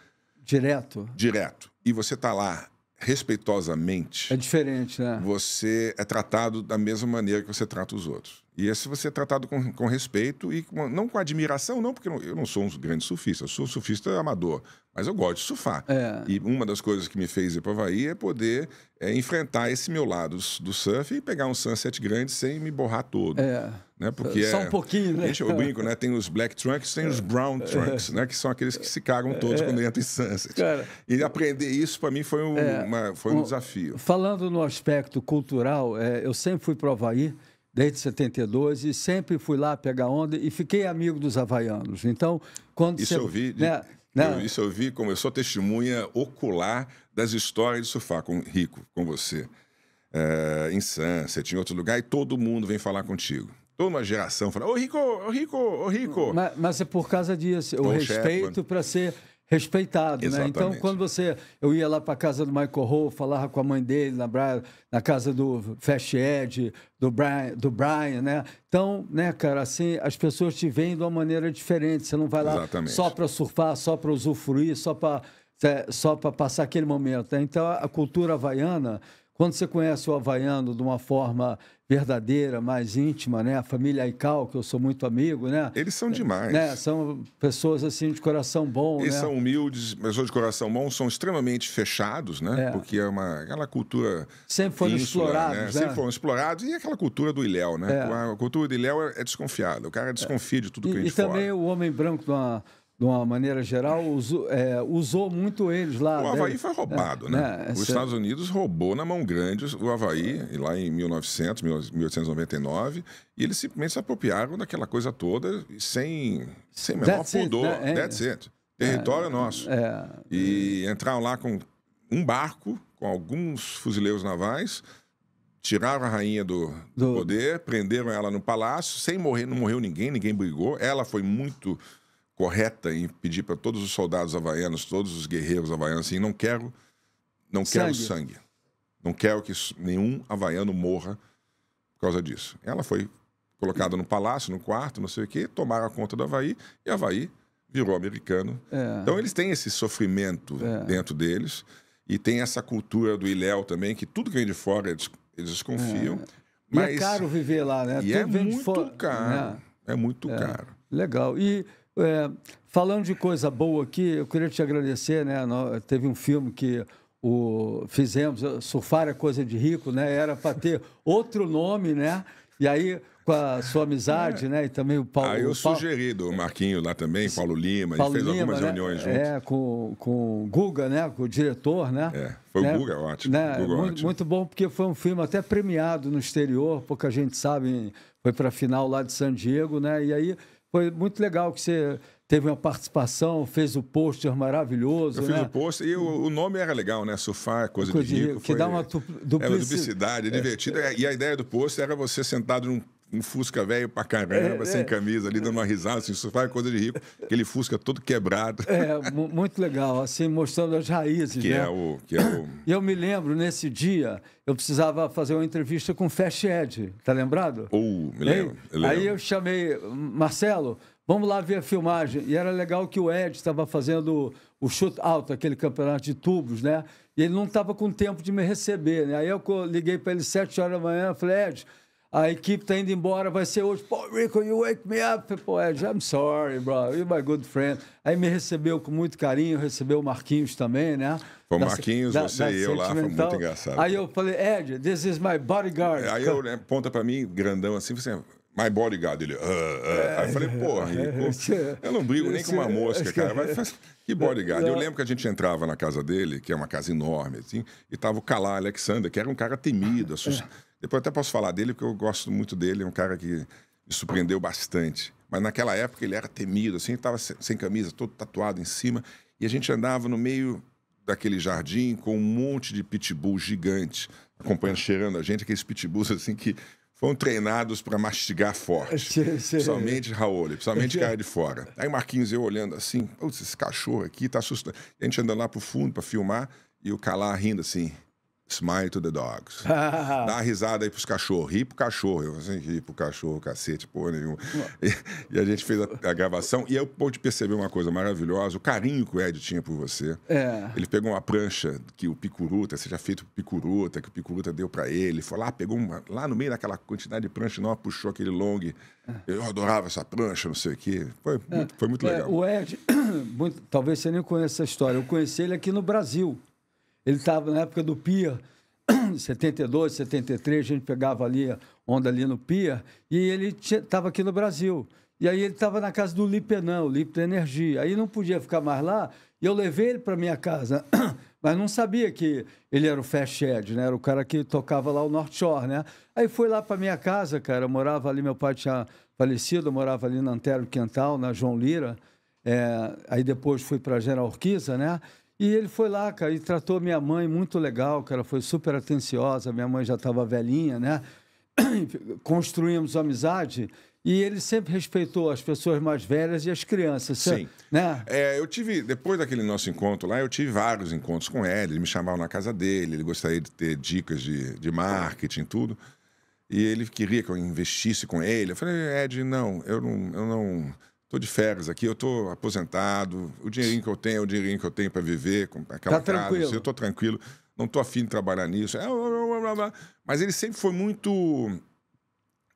Direto? Direto. E você está lá respeitosamente. É diferente, né? Você é tratado da mesma maneira que você trata os outros. E se você é tratado com, com respeito e com, não com admiração, não, porque eu não sou um grande surfista, eu sou um surfista amador, mas eu gosto de surfar. É. E uma das coisas que me fez ir para Havaí é poder é, enfrentar esse meu lado do surf e pegar um sunset grande sem me borrar todo. É. Né? Porque Só é, um pouquinho, né? eu brinco, né? Tem os black trunks, tem os brown é. trunks, né? Que são aqueles que se cagam todos é. quando entram em Sunset. Cara, e aprender isso, para mim, foi um, é. uma, foi um desafio. Falando no aspecto cultural, eu sempre fui para o Havaí, desde 72 e sempre fui lá pegar onda e fiquei amigo dos havaianos. Então, quando isso você, eu vi, né, né, eu, isso eu vi, como eu sou testemunha ocular das histórias de surfar com rico, com você. É, em Sunset, em outro lugar, e todo mundo vem falar contigo. Toda uma geração fala, ô Rico, ô Rico, ô Rico. Mas, mas, é por causa disso, Tom o respeito para ser respeitado, Exatamente. né? Então, quando você... Eu ia lá para a casa do Michael Ho, falava com a mãe dele, na, na casa do Fast Ed, do Brian, do Brian, né? Então, né, cara, assim, as pessoas te veem de uma maneira diferente. Você não vai lá Exatamente. só para surfar, só para usufruir, só para só para passar aquele momento. Né? Então, a cultura havaiana, quando você conhece o havaiano de uma forma verdadeira, mais íntima, né? A família Aical, que eu sou muito amigo, né? Eles são é, demais. Né? São pessoas assim de coração bom, Eles né? são humildes, pessoas de coração bom, são extremamente fechados, né? É. Porque é uma aquela cultura sempre foram ínsula, explorados, né? né? Sempre foram explorados e aquela cultura do ilhéu, né? É. A cultura do ilhéu é, desconfiada, o cara desconfia de tudo que e, a gente E também fora. o homem branco de uma de uma maneira geral, usou, é, usou muito eles lá. O né? Havaí foi roubado, é, né? né? Os Cê... Estados Unidos roubou na mão grande o Havaí, lá em 1900, 1899, e eles simplesmente se apropriaram daquela coisa toda sem, sem menor That's pudor. It, that, é. That's it. Território é, é nosso. E entraram lá com um barco, com alguns fuzileiros navais, tiraram a rainha do, do poder, prenderam ela no palácio, sem morrer, não morreu ninguém, ninguém brigou. Ela foi muito correta em pedir para todos os soldados havaianos, todos os guerreiros havaianos, assim, não quero, não quero sangue. Não quero que nenhum havaiano morra por causa disso. Ela foi colocada no palácio, no quarto, não sei o quê, tomaram a conta do Havaí e Havaí virou americano. É. Então eles têm esse sofrimento é. dentro deles e tem essa cultura do Ilhéu também, que tudo que vem de fora eles, eles desconfiam. É. Mas... E é caro viver lá, né? E é, é. é muito caro. É muito caro. Legal. E é, falando de coisa boa aqui, eu queria te agradecer, né? Nós, teve um filme que o, fizemos, eh, Surfar é Coisa de Rico, né? Era para ter outro nome, né? E aí, com a sua amizade, é. né? E também o Paulo. Ah, eu Paulo... sugeri do Marquinho lá também, Paulo Lima, Paulo a gente fez Lima, algumas né? reuniões é, juntos. É, com, com o Guga, né? Com o diretor, né? É, foi né? É né? o Guga, ótimo. Né? Guga, muito, ótimo. muito bom, porque foi um filme até premiado no exterior, pouca gente sabe, foi para a final lá de San Diego, né? E aí foi muito legal que você teve uma participação, fez o pôster maravilhoso. Eu né? fiz o pôster e o, o, nome era legal, né? Sofá, coisa, coisa de rico. Que foi, dá uma duplicidade. Era é, duplicidade, é, divertida. É. E a ideia do pôster era você sentado num um Fusca velho pra caramba, é, sem é. camisa ali, dando uma risada, assim, isso faz coisa de rico. Aquele Fusca todo quebrado. É, muito legal, assim, mostrando as raízes, que é né? É o, que é o... E eu me lembro, nesse dia, eu precisava fazer uma entrevista com o Fast Ed, tá lembrado? Uh, me lembro, me lembro. Aí eu chamei, Marcelo, vamos lá ver a filmagem. E era legal que o Ed estava fazendo o chute alto, aquele campeonato de tubos, né? E ele não estava com tempo de me receber, né? Aí eu liguei para ele sete horas da manhã, falei, Ed a equipe tá indo embora, vai ser hoje. Pô, Rico, you wake me up. Pô, Ed, é, I'm sorry, bro. You're my good friend. Aí me recebeu com muito carinho, recebeu o Marquinhos também, né? Foi o Marquinhos, da, você da, e eu lá, foi muito engraçado. Aí eu falei, Ed, this is my bodyguard. Aí eu né, ponta pra mim, grandão assim, você. My bodyguard, ele. Uh, uh. Aí eu falei, porra, é, Rico, é, eu não brigo nem com uma mosca, cara. Vai, faz... Que bodyguard. Eu lembro que a gente entrava na casa dele, que é uma casa enorme, assim, e tava o Kalá Alexander, que era um cara temido, assustado depois até posso falar dele, porque eu gosto muito dele, é um cara que me surpreendeu bastante. Mas naquela época ele era temido, assim, estava sem camisa, todo tatuado em cima. E a gente andava no meio daquele jardim com um monte de pitbull gigante, acompanhando, cheirando a gente, aqueles pitbulls assim que foram treinados para mastigar forte. principalmente Raul, principalmente cara de fora. Aí Marquinhos eu olhando assim, esse cachorro aqui tá assustando. A gente andando lá pro fundo para filmar e o Calar rindo assim. Smile to the dogs. Ah. Dá risada aí pros cachorros. Ri pro cachorro. Eu assim, ri pro cachorro, cacete, porra nenhuma. E, e, a gente fez a, a, gravação e eu pude perceber uma coisa maravilhosa, o carinho que o Ed tinha por você. É. Ele pegou uma prancha que o Picuruta, seja feito pro Picuruta, que o Picuruta deu para ele. Foi lá, pegou uma, lá no meio daquela quantidade de prancha, não, puxou aquele long. É. Eu adorava essa prancha, não sei o quê. Foi, muito, é. foi muito é, legal. o Ed, muito, talvez você nem conheça essa história. Eu conheci ele aqui no Brasil. Ele estava na época do Pia, 72, 73, a gente pegava ali onda ali no Pia, e ele estava aqui no Brasil. E aí ele estava na casa do Lipenão, o Lipe da Energia. Aí não podia ficar mais lá, e eu levei ele para minha casa. Mas não sabia que ele era o Fast Ed, né? Era o cara que tocava lá o North Shore, né? Aí foi lá para minha casa, cara. Eu morava ali, meu pai tinha falecido, eu morava ali na Antero Quintal, na João Lira. É... aí depois fui para General Orquiza, né? E ele foi lá, cara, e tratou minha mãe muito legal, cara, foi super atenciosa, minha mãe já estava velhinha, né? Construímos amizade e ele sempre respeitou as pessoas mais velhas e as crianças. Sim. Né? É, eu tive, depois daquele nosso encontro lá, eu tive vários encontros com ele, ele me chamava na casa dele, ele gostaria de ter dicas de, de marketing, tudo. E ele queria que eu investisse com ele. Eu falei, Ed, não, eu não, eu não Estou de férias aqui, eu estou aposentado, o dinheirinho que eu tenho é o dinheirinho que eu tenho para viver, com aquela tá casa, tranquilo. Assim, eu tô tranquilo, não estou afim de trabalhar nisso. É, mas ele sempre foi muito...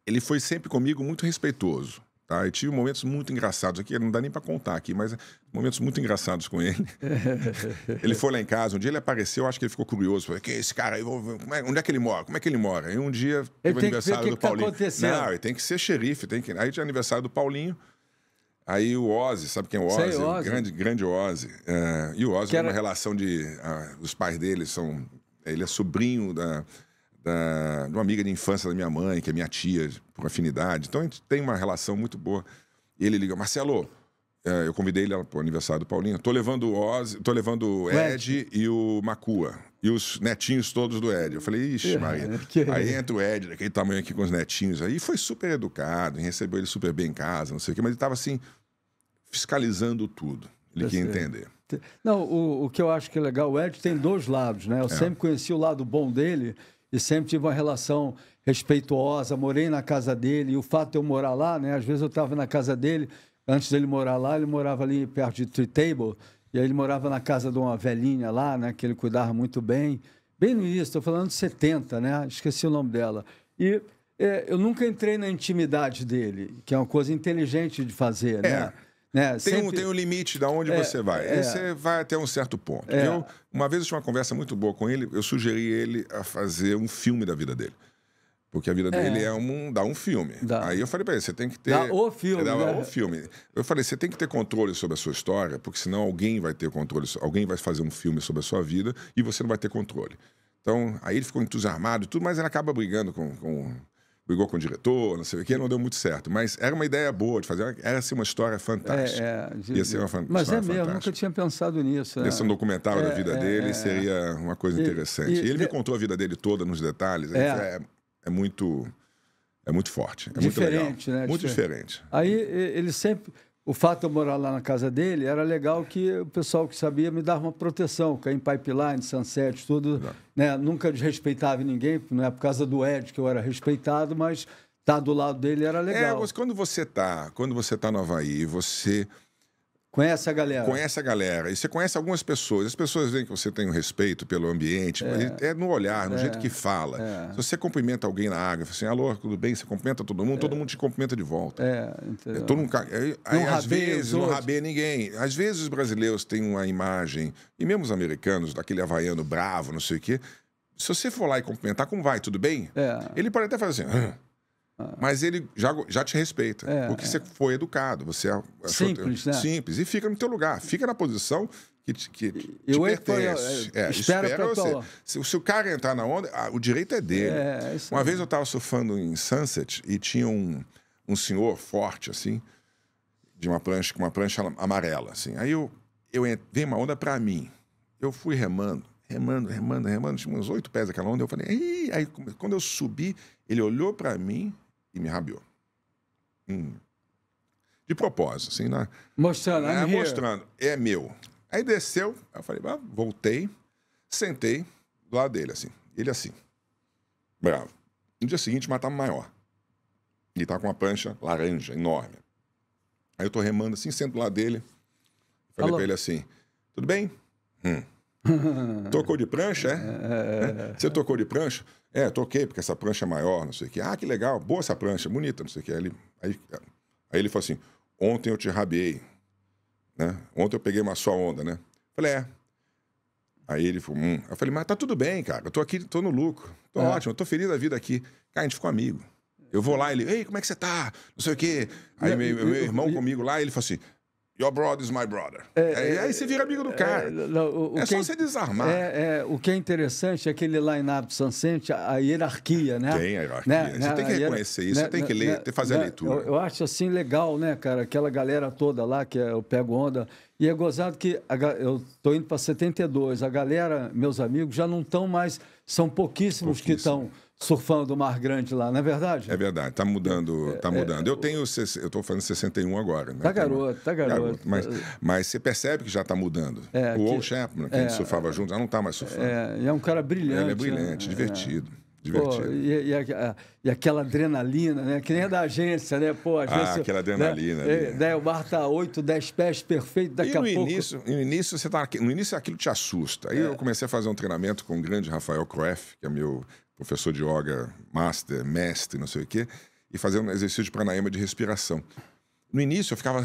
Ele foi sempre comigo muito respeitoso, tá? E tive momentos muito engraçados aqui, não dá nem para contar aqui, mas momentos muito engraçados com ele. ele foi lá em casa, um dia ele apareceu, acho que ele ficou curioso, falei, que é esse cara aí, é, onde é que ele mora? Como é que ele mora? E um dia, teve ele aniversário que do que tá Paulinho. Tá não, ele tem que ser xerife, tem que... Aí tinha aniversário do Paulinho... Aí o Ozzy, sabe quem é o Ozzy? Sei, Ozzy. O grande, grande Ozzy. É, e o Ozzy que é era... uma relação de... Ah, os pais dele são... Ele é sobrinho da, da, de uma amiga de infância da minha mãe, que é minha tia, por afinidade. Então a gente tem uma relação muito boa. E ele liga, Marcelo, é, eu convidei ele para o aniversário do Paulinho. Tô levando o Oz, tô levando o Ed, Ed, e o Macua. E os netinhos todos do Ed. Eu falei, ixi, é, Maria. Aí entra o Ed, daquele tamanho aqui com os netinhos aí. E foi super educado, recebeu ele super bem em casa, não sei o quê. Mas ele estava assim, fiscalizando tudo. Ele quer entender. Não, o, o que eu acho que é legal, o Ed tem dois lados, né? Eu é. sempre conheci o lado bom dele e sempre tive uma relação respeitosa, morei na casa dele, e o fato de eu morar lá, né? Às vezes eu estava na casa dele Antes dele morar lá, ele morava ali perto de Tree Table. E aí ele morava na casa de uma velhinha lá, né? Que ele cuidava muito bem. Bem no início, estou falando de 70, né? Esqueci o nome dela. E é, eu nunca entrei na intimidade dele, que é uma coisa inteligente de fazer, é. né? É. Tem, Sempre... um, tem um limite de onde é, você vai. É. Você vai até um certo ponto. É. Eu, uma vez eu tinha uma conversa muito boa com ele, eu sugeri ele a fazer um filme da vida dele. Porque a vida é. dele é, um. dá um filme. Dá. Aí eu falei para ele: você tem que ter. Dá o filme. Dá né? o filme. Eu falei: você tem que ter controle sobre a sua história, porque senão alguém vai ter controle. Alguém vai fazer um filme sobre a sua vida e você não vai ter controle. Então, aí ele ficou entusiasmado e tudo, mas ele acaba brigando com, com. brigou com o diretor, não sei o quê, não deu muito certo. Mas era uma ideia boa de fazer. Era assim, uma história fantástica. É, é, de, Ia ser uma fan mas é mesmo, fantástica. nunca tinha pensado nisso. Né? Esse um documentário é, da vida é, dele é. seria uma coisa e, interessante. E, e ele me contou a vida dele toda nos detalhes. É é muito é muito forte. É diferente, muito legal. né? Muito diferente. diferente. Aí ele sempre. O fato de eu morar lá na casa dele era legal que o pessoal que sabia me dava uma proteção, que em Pipeline, Sunset, tudo. Não. Né? Nunca desrespeitava ninguém, não é por causa do Ed que eu era respeitado, mas tá do lado dele era é, legal. É, mas quando você tá, quando você tá no Havaí, você Conhece a galera. Conhece a galera. E você conhece algumas pessoas. As pessoas veem que você tem um respeito pelo ambiente. É, é no olhar, no é. jeito que fala. É. Se você cumprimenta alguém na água, assim, alô, tudo bem? Você cumprimenta todo mundo, é. todo mundo te cumprimenta de volta. É, entendeu? É, aí, às vezes, não rabeia ninguém. Às vezes os brasileiros têm uma imagem, e mesmo os americanos, daquele havaiano bravo, não sei o quê. Se você for lá e cumprimentar, como vai? Tudo bem? É. Ele pode até fazer assim... Ah. Mas ele já, já te respeita, é, porque é. você foi educado, você é, é simples, teu, né? simples e fica no teu lugar, fica na posição que te, que te eu pertence. Eu, eu, é, espera, você. Se, se, o cara entrar na onda, ah, o direito é dele. É, Uma vez eu estava surfando em Sunset e tinha um, um senhor forte assim, de uma prancha com uma prancha amarela assim. Aí eu eu entrei uma onda para mim. Eu fui remando, remando, remando, remando, tinha uns oito pés daquela onda. Eu falei, Ih! aí quando eu subi, ele olhou para mim e me rabiou. Hum. De propósito, assim, né? Mostrando, é, é Mostrando, é meu. Aí desceu, eu falei, ah, voltei, sentei do lado dele, assim. Ele assim, bravo. No dia seguinte, matava maior. Ele tá com uma pancha laranja, enorme. Aí eu tô remando assim, sento do lado dele. Falei Alô. pra ele assim, tudo bem? Hum. tocou de prancha, é? é? Você tocou de prancha? É, toquei, porque essa prancha é maior, não sei o quê. Ah, que legal, boa essa prancha, bonita, não sei o quê. Aí ele, aí, aí ele falou assim: ontem eu te rabiei, né? Ontem eu peguei uma só onda, né? Falei, é. Aí ele falou, hum. Eu falei, mas tá tudo bem, cara. Eu tô aqui, tô no lucro. Tô é. ótimo, tô feliz da vida aqui. Cara, a gente ficou amigo. Eu vou lá, ele, ei, como é que você tá? Não sei o quê. Aí e, meu, meu irmão e, comigo lá, ele falou assim: Your brother is my brother. É, é, é aí você vira amigo do é, cara. É, não, o, o é só você desarmar. o que é interessante é aquele line-up do Sunset, a hierarquia, né? Tem a hierarquia. Né? Você né? tem que reconhecer isso, né? você tem né, que ler, né, tem fazer a né, leitura. Eu, eu, acho assim legal, né, cara? Aquela galera toda lá que eu pego onda. E é gozado que a, eu tô indo para 72. A galera, meus amigos, já não estão mais. São pouquíssimos que estão surfando o Mar Grande lá, não é verdade? É verdade, tá mudando, tá é, é, mudando. É, eu tenho, eu tô falando 61 agora, né? Tá garoto, tá garoto. garoto mas, mas você percebe que já tá mudando. É, o old Chapman, que a gente é, surfava junto, já não tá mais surfando. É, é um cara brilhante. Ele é brilhante, né? divertido. Divertido. Pô, e, e, a, e, aquela adrenalina, né? Que nem a da agência, né? Pô, ah, agência. ah, aquela né? adrenalina. Né? Ali, né? O bar tá 8, 10 pés perfeito, daqui e no a pouco... Início, no início, você tá, no início aquilo te assusta. Aí eu comecei a fazer um treinamento com o grande Rafael Cruyff, que é meu professor de yoga, master, mestre, não sei o quê, e fazendo um exercício de pranaíma de respiração. No início eu ficava.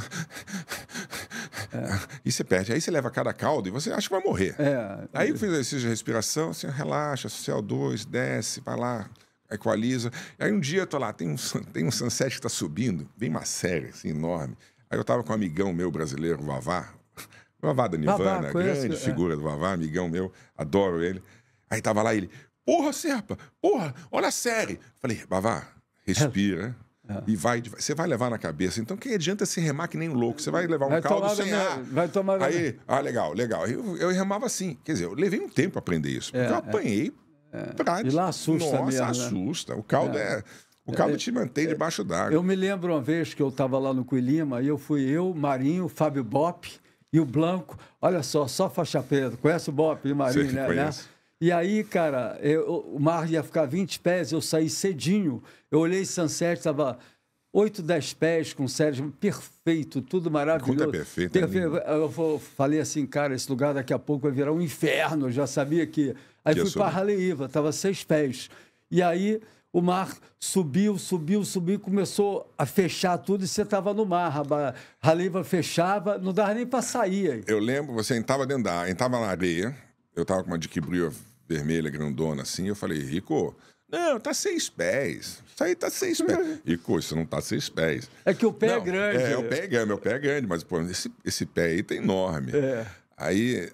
É. E você perde. Aí você leva cada caldo e você acha que vai morrer. É. Aí eu fiz exercício de respiração, assim, relaxa, social 2, desce, vai lá, equaliza. Aí um dia eu tô lá, tem um, tem um sunset que tá subindo, bem uma série, assim, enorme. Aí eu tava com um amigão meu brasileiro, o Vavá. O Vavá da Nirvana, Vavá, grande é. figura do Vavá, amigão meu, adoro ele. Aí tava lá ele, Porra, Serpa, porra, olha a série. Falei, Bavá, respira. Né? É. E vai, você vai levar na cabeça. Então, quem adianta se remar que nem um louco? Você vai levar um vai caldo sem ar. Vai tomar Aí, ah, legal, legal. Eu, eu remava assim. Quer dizer, eu levei um tempo para aprender isso. Porque é, eu é. apanhei. É. Pra... E lá assusta Nossa, mesmo, né? assusta. Né? O caldo é... é o caldo é. te mantém debaixo d'água. Eu me lembro uma vez que eu estava lá no Coelima e eu fui eu, Marinho, Fábio Bop e o Blanco. Olha só, só faixa preta. Conhece o Bop e o Marinho, né? Conheço. Né? E aí, cara, eu, o mar ia ficar 20 pés, eu saí cedinho. Eu olhei Sunset, estava 8, 10 pés com o Sérgio, perfeito, tudo é maravilhoso. Tudo é perfeito. Né? perfeito. Eu falei assim, cara, esse lugar daqui a pouco vai virar um inferno. Eu já sabia que. Aí que fui é para Raleiva, estava 6 pés. E aí o mar subiu, subiu, subiu, começou a fechar tudo e você estava no mar. A Raleiva fechava, não dava nem para sair. Eu lembro, você estava dentro da. estava na areia, eu estava com uma de vermelha, grandona, assim. Eu falei, Rico, não, tá seis pés. Isso aí tá seis pés. Rico, isso não tá seis pés. É que o pé é não, é grande. É, o pé é grande, meu pé é grande, mas pô, esse, esse pé aí tá enorme. É. Aí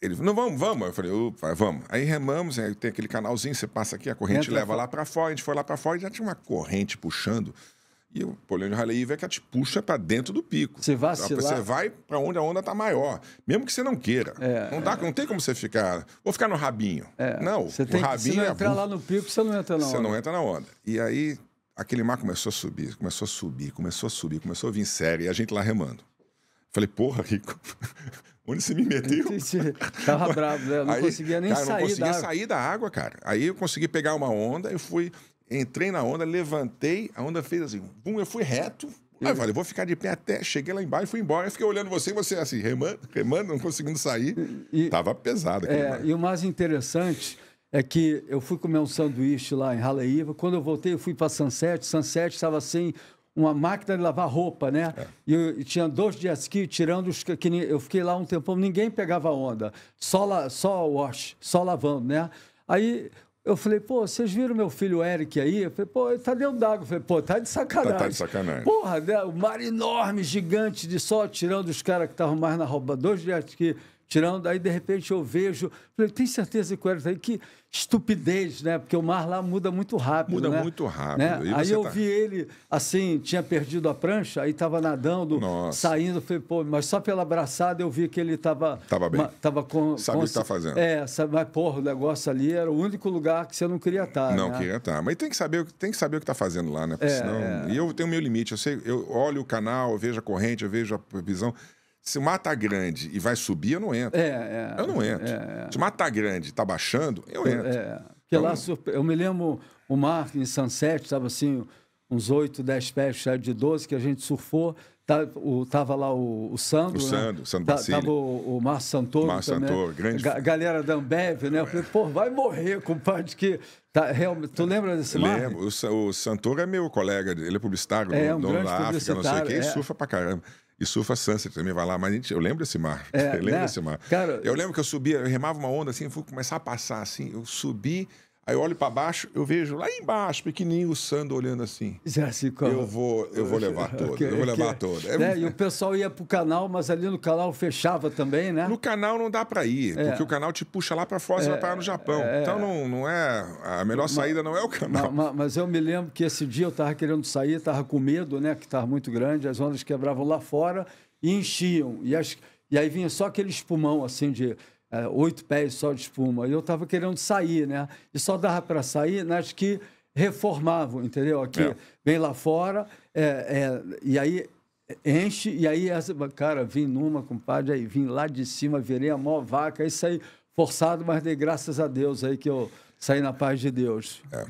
ele falou, não, vamos, vamos. Eu falei, opa, vamos. Aí remamos, aí tem aquele canalzinho, você passa aqui, a corrente Entra leva lá para fora, a gente foi lá para fora e já tinha uma corrente puxando. E o problema de Harley Eve é que ela te puxa para dentro do pico. Você vacilar... Você vai para onde a onda tá maior, mesmo que você não queira. É, não, dá, é. não tem como você ficar... Vou ficar no rabinho. É. Não, você tem, o rabinho... Se não é entrar lá no pico, você não entra na onda. Você não entra na onda. E aí, aquele mar começou a subir, começou a subir, começou a subir, começou a vir sério, e a gente lá remando. Falei, porra, Rico, onde você me meteu? Tava bravo, né? Eu não aí, conseguia nem cara, sair da água. não conseguia sair da água, cara. Aí eu consegui pegar uma onda, e fui... Entrei na onda, levantei, a onda fez assim, bum, eu fui reto. Aí eu hum. falei, vou ficar de pé até, cheguei lá embaixo e fui embora. Eu fiquei olhando você e você assim, remando, remando, não conseguindo sair. E, Tava pesado. É, e o mais interessante é que eu fui comer um sanduíche lá em Raleíva. Quando eu voltei, eu fui para Sunset. Sunset estava sem assim, uma máquina de lavar roupa, né? É. E, eu, e, tinha dois jet ski tirando os que, eu fiquei lá um tempão, ninguém pegava onda, só la, só wash, só lavando, né? Aí eu falei, pô, vocês viram meu filho Eric aí? Eu falei, pô, ele tá dentro d'água. falei, pô, tá de sacanagem. Tá, tá de sacanagem. Porra, né? o mar enorme, gigante, de sol tirando os caras que estavam mais na roupa Dois dias que tirando. Aí, de repente, eu vejo. Falei, tem certeza que o Hélio está aí? Que estupidez, né? Porque o mar lá muda muito rápido. Muda né? muito rápido. Né? Aí eu tá... vi ele, assim, tinha perdido a prancha, aí estava nadando, Nossa. saindo. Falei, pô, mas só pela abraçada eu vi que ele estava. Estava bem. estava com, sabe com... o que está fazendo. É, sabe, mas, porra, o negócio ali era o único lugar que você não queria estar. Não né? queria estar. Mas tem que saber, tem que saber o que está fazendo lá, né? Porque é, senão. É. E eu tenho meu limite. Eu, sei, eu olho o canal, eu vejo a corrente, eu vejo a visão. Se o Mata Grande e vai subir, eu não entro. É, é, eu não entro. É, é. Se Mata Grande está baixando, eu entro. É, porque então, lá, eu me lembro, o mar em Sunset, estava assim, uns 8, 10 pés, de 12, que a gente surfou. Tá, o, tava lá o, o Sandro. O Sandro, né? Sandro tá, Bacilli. Tava o, o Márcio Santoro. Márcio Santoro, grande. Ga galera da Ambev, né? Eu falei, pô, vai morrer, compadre, que. Tá, realmente, tu lembra desse Lembro. O, o Santoro é meu colega, ele é publicitário, é, um dono da África, não sei o quê, é. surfa pra caramba. E surfa sunset também vai lá, mas gente, eu lembro desse mar. É, eu lembro né? desse mar. Cara, eu lembro que eu subia, eu remava uma onda assim, fui começar a passar assim, eu subi Aí eu olho para baixo, eu vejo lá embaixo, pequenininho, o Sando olhando assim. Jéssica, Eu vou, eu vou levar todo, okay, eu vou levar okay. todo. É, né? E o pessoal ia para o canal, mas ali no canal fechava também, né? No canal não dá para ir, é. porque o canal te puxa lá para fora, é. você vai é, parar no Japão. É. Então não, não é... A melhor saída mas, não é o canal. Mas, mas, eu me lembro que esse dia eu estava querendo sair, estava com medo, né? Que estava muito grande, as ondas quebravam lá fora e enchiam. E, as, e aí vinha só aquele espumão, assim, de é, oito pés só de espuma. E eu estava querendo sair, né? E só dava para sair nas né, que reformavam, entendeu? Aqui, é. vem lá fora, é, é, e aí enche, e aí, essa, cara, vim numa, compadre, aí vim lá de cima, virei a maior vaca, aí saí forçado, mas dei graças a Deus aí que eu saí na paz de Deus. É.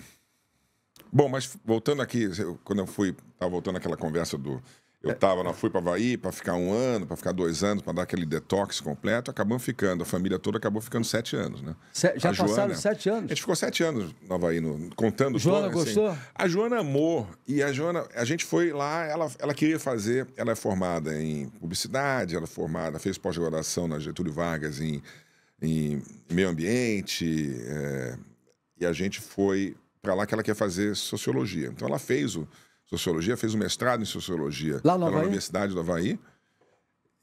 Bom, mas voltando aqui, quando eu fui, estava voltando aquela conversa do eu tava lá, fui para Havaí para ficar um ano, para ficar dois anos, para dar aquele detox completo. Acabamos ficando, a família toda acabou ficando sete anos, né? Se, já a passaram Joana, sete anos? A gente ficou sete anos no Havaí, no, contando Joana planos, assim. gostou? Assim. A Joana amou. E a Joana, a gente foi lá, ela, ela queria fazer. Ela é formada em publicidade, ela é formada, fez pós-graduação na Getúlio Vargas em, em meio ambiente. É, e a gente foi para lá que ela quer fazer sociologia. Então ela fez o sociologia, fez um mestrado em sociologia Lá pela Havaí? Universidade do Havaí.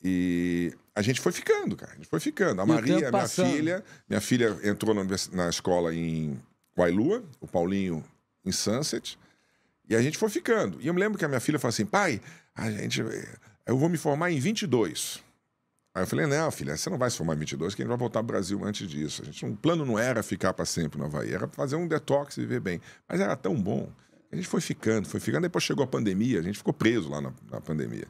E a gente foi ficando, cara. A gente foi ficando. A e Maria, minha passando. filha, minha filha entrou na, na escola em Guailua, o Paulinho em Sunset. E a gente foi ficando. E eu me lembro que a minha filha falou assim: pai, a gente, eu vou me formar em 22. Aí eu falei: não, filha, você não vai se formar em 22, que a gente vai voltar ao Brasil antes disso. A gente, o um plano não era ficar para sempre no Havaí, era fazer um detox e viver bem. Mas era tão bom. A gente foi ficando, foi ficando. Depois chegou a pandemia, a gente ficou preso lá na, na pandemia.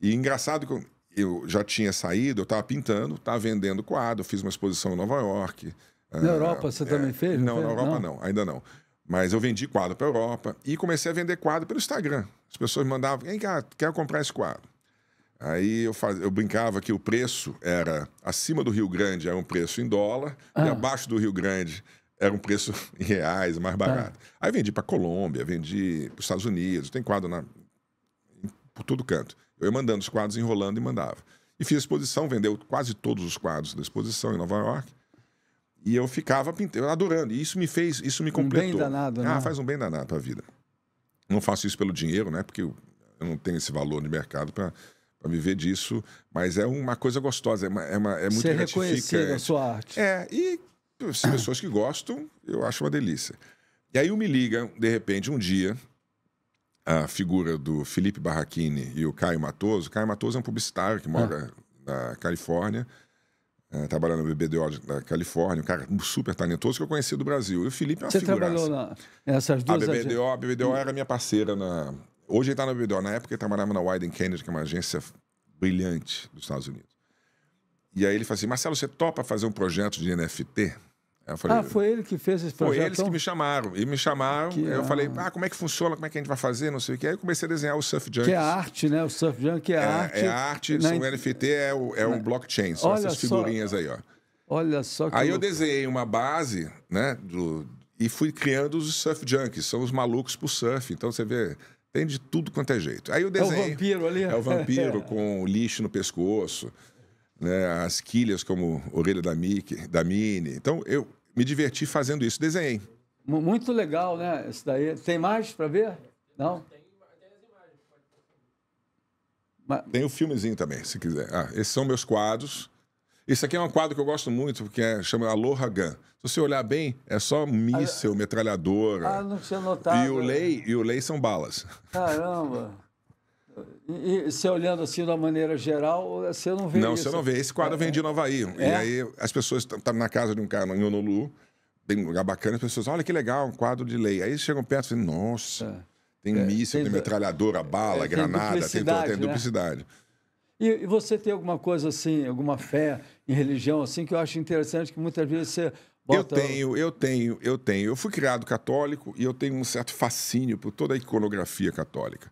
E engraçado que eu, já tinha saído, eu estava pintando, estava vendendo quadro, fiz uma exposição em Nova York. Na uh, Europa você é, também fez? Não, fez? na Europa não. não, ainda não. Mas eu vendi quadro para a Europa e comecei a vender quadro pelo Instagram. As pessoas me mandavam, quem quer, quero comprar esse quadro? Aí eu, faz... eu brincava que o preço era acima do Rio Grande, era um preço em dólar, ah. e abaixo do Rio Grande era um preço em reais, mais tá. barato. Aí vendi para Colômbia, vendi para os Estados Unidos, tem quadro na, por todo canto. Eu ia mandando os quadros, enrolando e mandava. E fiz a exposição, vendeu quase todos os quadros da exposição em Nova York. E eu ficava pintando, adorando. E isso me fez, isso me completou. Um bem danado, ah, né? Ah, faz um bem danado para a vida. Não faço isso pelo dinheiro, né? Porque eu não tenho esse valor de mercado para viver disso, mas é uma coisa gostosa, é, uma, é, uma, é muito Você Você reconhecer a sua arte. É, e as pessoas que gostam, eu acho uma delícia. E aí me liga, de repente, um dia, a figura do Felipe Barraquini e o Caio Matoso. Caio Matoso é um publicitário que mora na Califórnia, é, eh, trabalhando no BBDO da Califórnia, um cara super talentoso que eu conheci do Brasil. E o Felipe é uma Você figuraça. trabalhou na... nessas duas... A BBDO, a BBDO era minha parceira na... Hoje ele está na BBDO. Na época ele trabalhava na Wyden Kennedy, que é uma agência brilhante dos Estados Unidos. E aí ele falou assim, Marcelo, você topa fazer um projeto de NFT? Falei, ah, foi ele que fez esse projeto? Foi eles que então? me chamaram. E me chamaram, que, eu ah... falei, ah, como é que funciona, como é que a gente vai fazer, não sei o que. Aí eu comecei a desenhar o Surf Junk. Que é arte, né? O Surf Junk é, é, é arte. É arte, na... Né? o NFT é o, é na... o né? blockchain, são Olha essas figurinhas só... aí, ó. Olha só que Aí eu desenhei uma base, né, do... e fui criando os Surf Junkies, são os malucos pro surf. Então você vê, tem de tudo quanto é jeito. Aí eu desenho... É o vampiro ali. É o vampiro com lixo no pescoço. Né, as quilhas como orelha da Mickey, da Minnie. Então, eu me diverti fazendo isso. Desenhei. Muito legal, né? Isso daí. Tem mais para ver? Não? Tem o um filmezinho também, se quiser. Ah, esses são meus quadros. Isso aqui é um quadro que eu gosto muito, porque é, chama Aloha Gun. Se você olhar bem, é só míssel, ah, metralhadora. Ah, não tinha notado. E o né? lei, e o lei são balas. Caramba! E você olhando assim de uma maneira geral, você não vê não, isso. Não, você não vê. Esse quadro é, vem de É? E é? aí as pessoas estão tá na casa de um cara em Honolulu, bem lugar bacana, as pessoas, olha que legal, um quadro de lei. Aí chegam perto e falam, nossa, é. tem é, míssil, tem, tem metralhadora, é, bala, granada, duplicidade, tem, tem duplicidade. Né? E, e, você tem alguma coisa assim, alguma fé em religião assim, que eu acho interessante que muitas vezes você. Bota... Eu tenho, eu tenho, eu tenho. Eu fui criado católico e eu tenho um certo fascínio por toda a iconografia católica.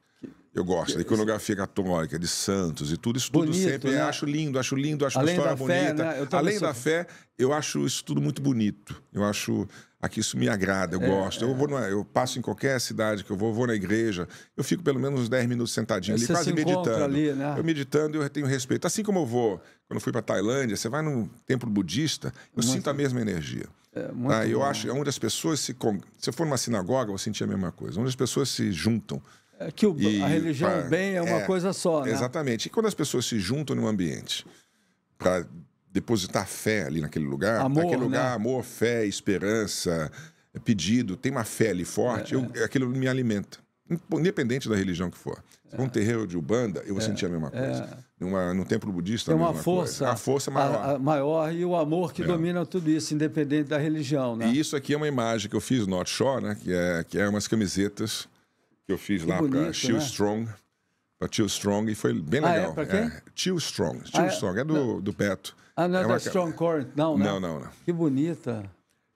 Eu gosto da iconografia católica, de santos e tudo. Isso tudo bonito, sempre né? acho lindo, acho lindo, acho Além uma história bonita. Fé, né? Além da fé, eu acho isso tudo muito bonito. Eu acho aqui isso me agrada, eu é, gosto. É. Eu, vou numa, eu passo em qualquer cidade que eu vou, vou na igreja, eu fico pelo menos uns 10 minutos sentadinho ali, quase meditando. Ali, né? Eu meditando, eu tenho respeito. Assim como eu vou, quando eu fui para Tailândia, você vai num templo budista, eu muito... sinto a mesma energia. É, tá? Eu acho é onde as pessoas se. Se eu for numa sinagoga, eu vou sentir a mesma coisa. Onde as pessoas se juntam é que o, e, a religião pra, bem é uma é, coisa só, né? Exatamente. E quando as pessoas se juntam num ambiente para depositar fé ali naquele lugar, amor, naquele né? lugar, né? amor, fé, esperança, é pedido, tem uma fé ali forte, é. eu, é. aquilo me alimenta. Independente da religião que for. Se for um é. terreiro de Ubanda, eu vou sentir a mesma coisa. Numa, no templo budista, tem uma força. Coisa. A força maior. A, a maior e o amor que domina tudo isso, independente da religião. Né? E isso aqui é uma imagem que eu fiz no North Shore, né? que, é, que é umas camisetas que eu fiz que lá para Tio né? Strong. Para Tio Strong e foi bem ah, é? legal. é? Ah, é, Tio Strong. Tio ah, Strong, é do, não. do Beto. Ah, não é, é da Strong Core? não, né? Não, não, não. Que bonita.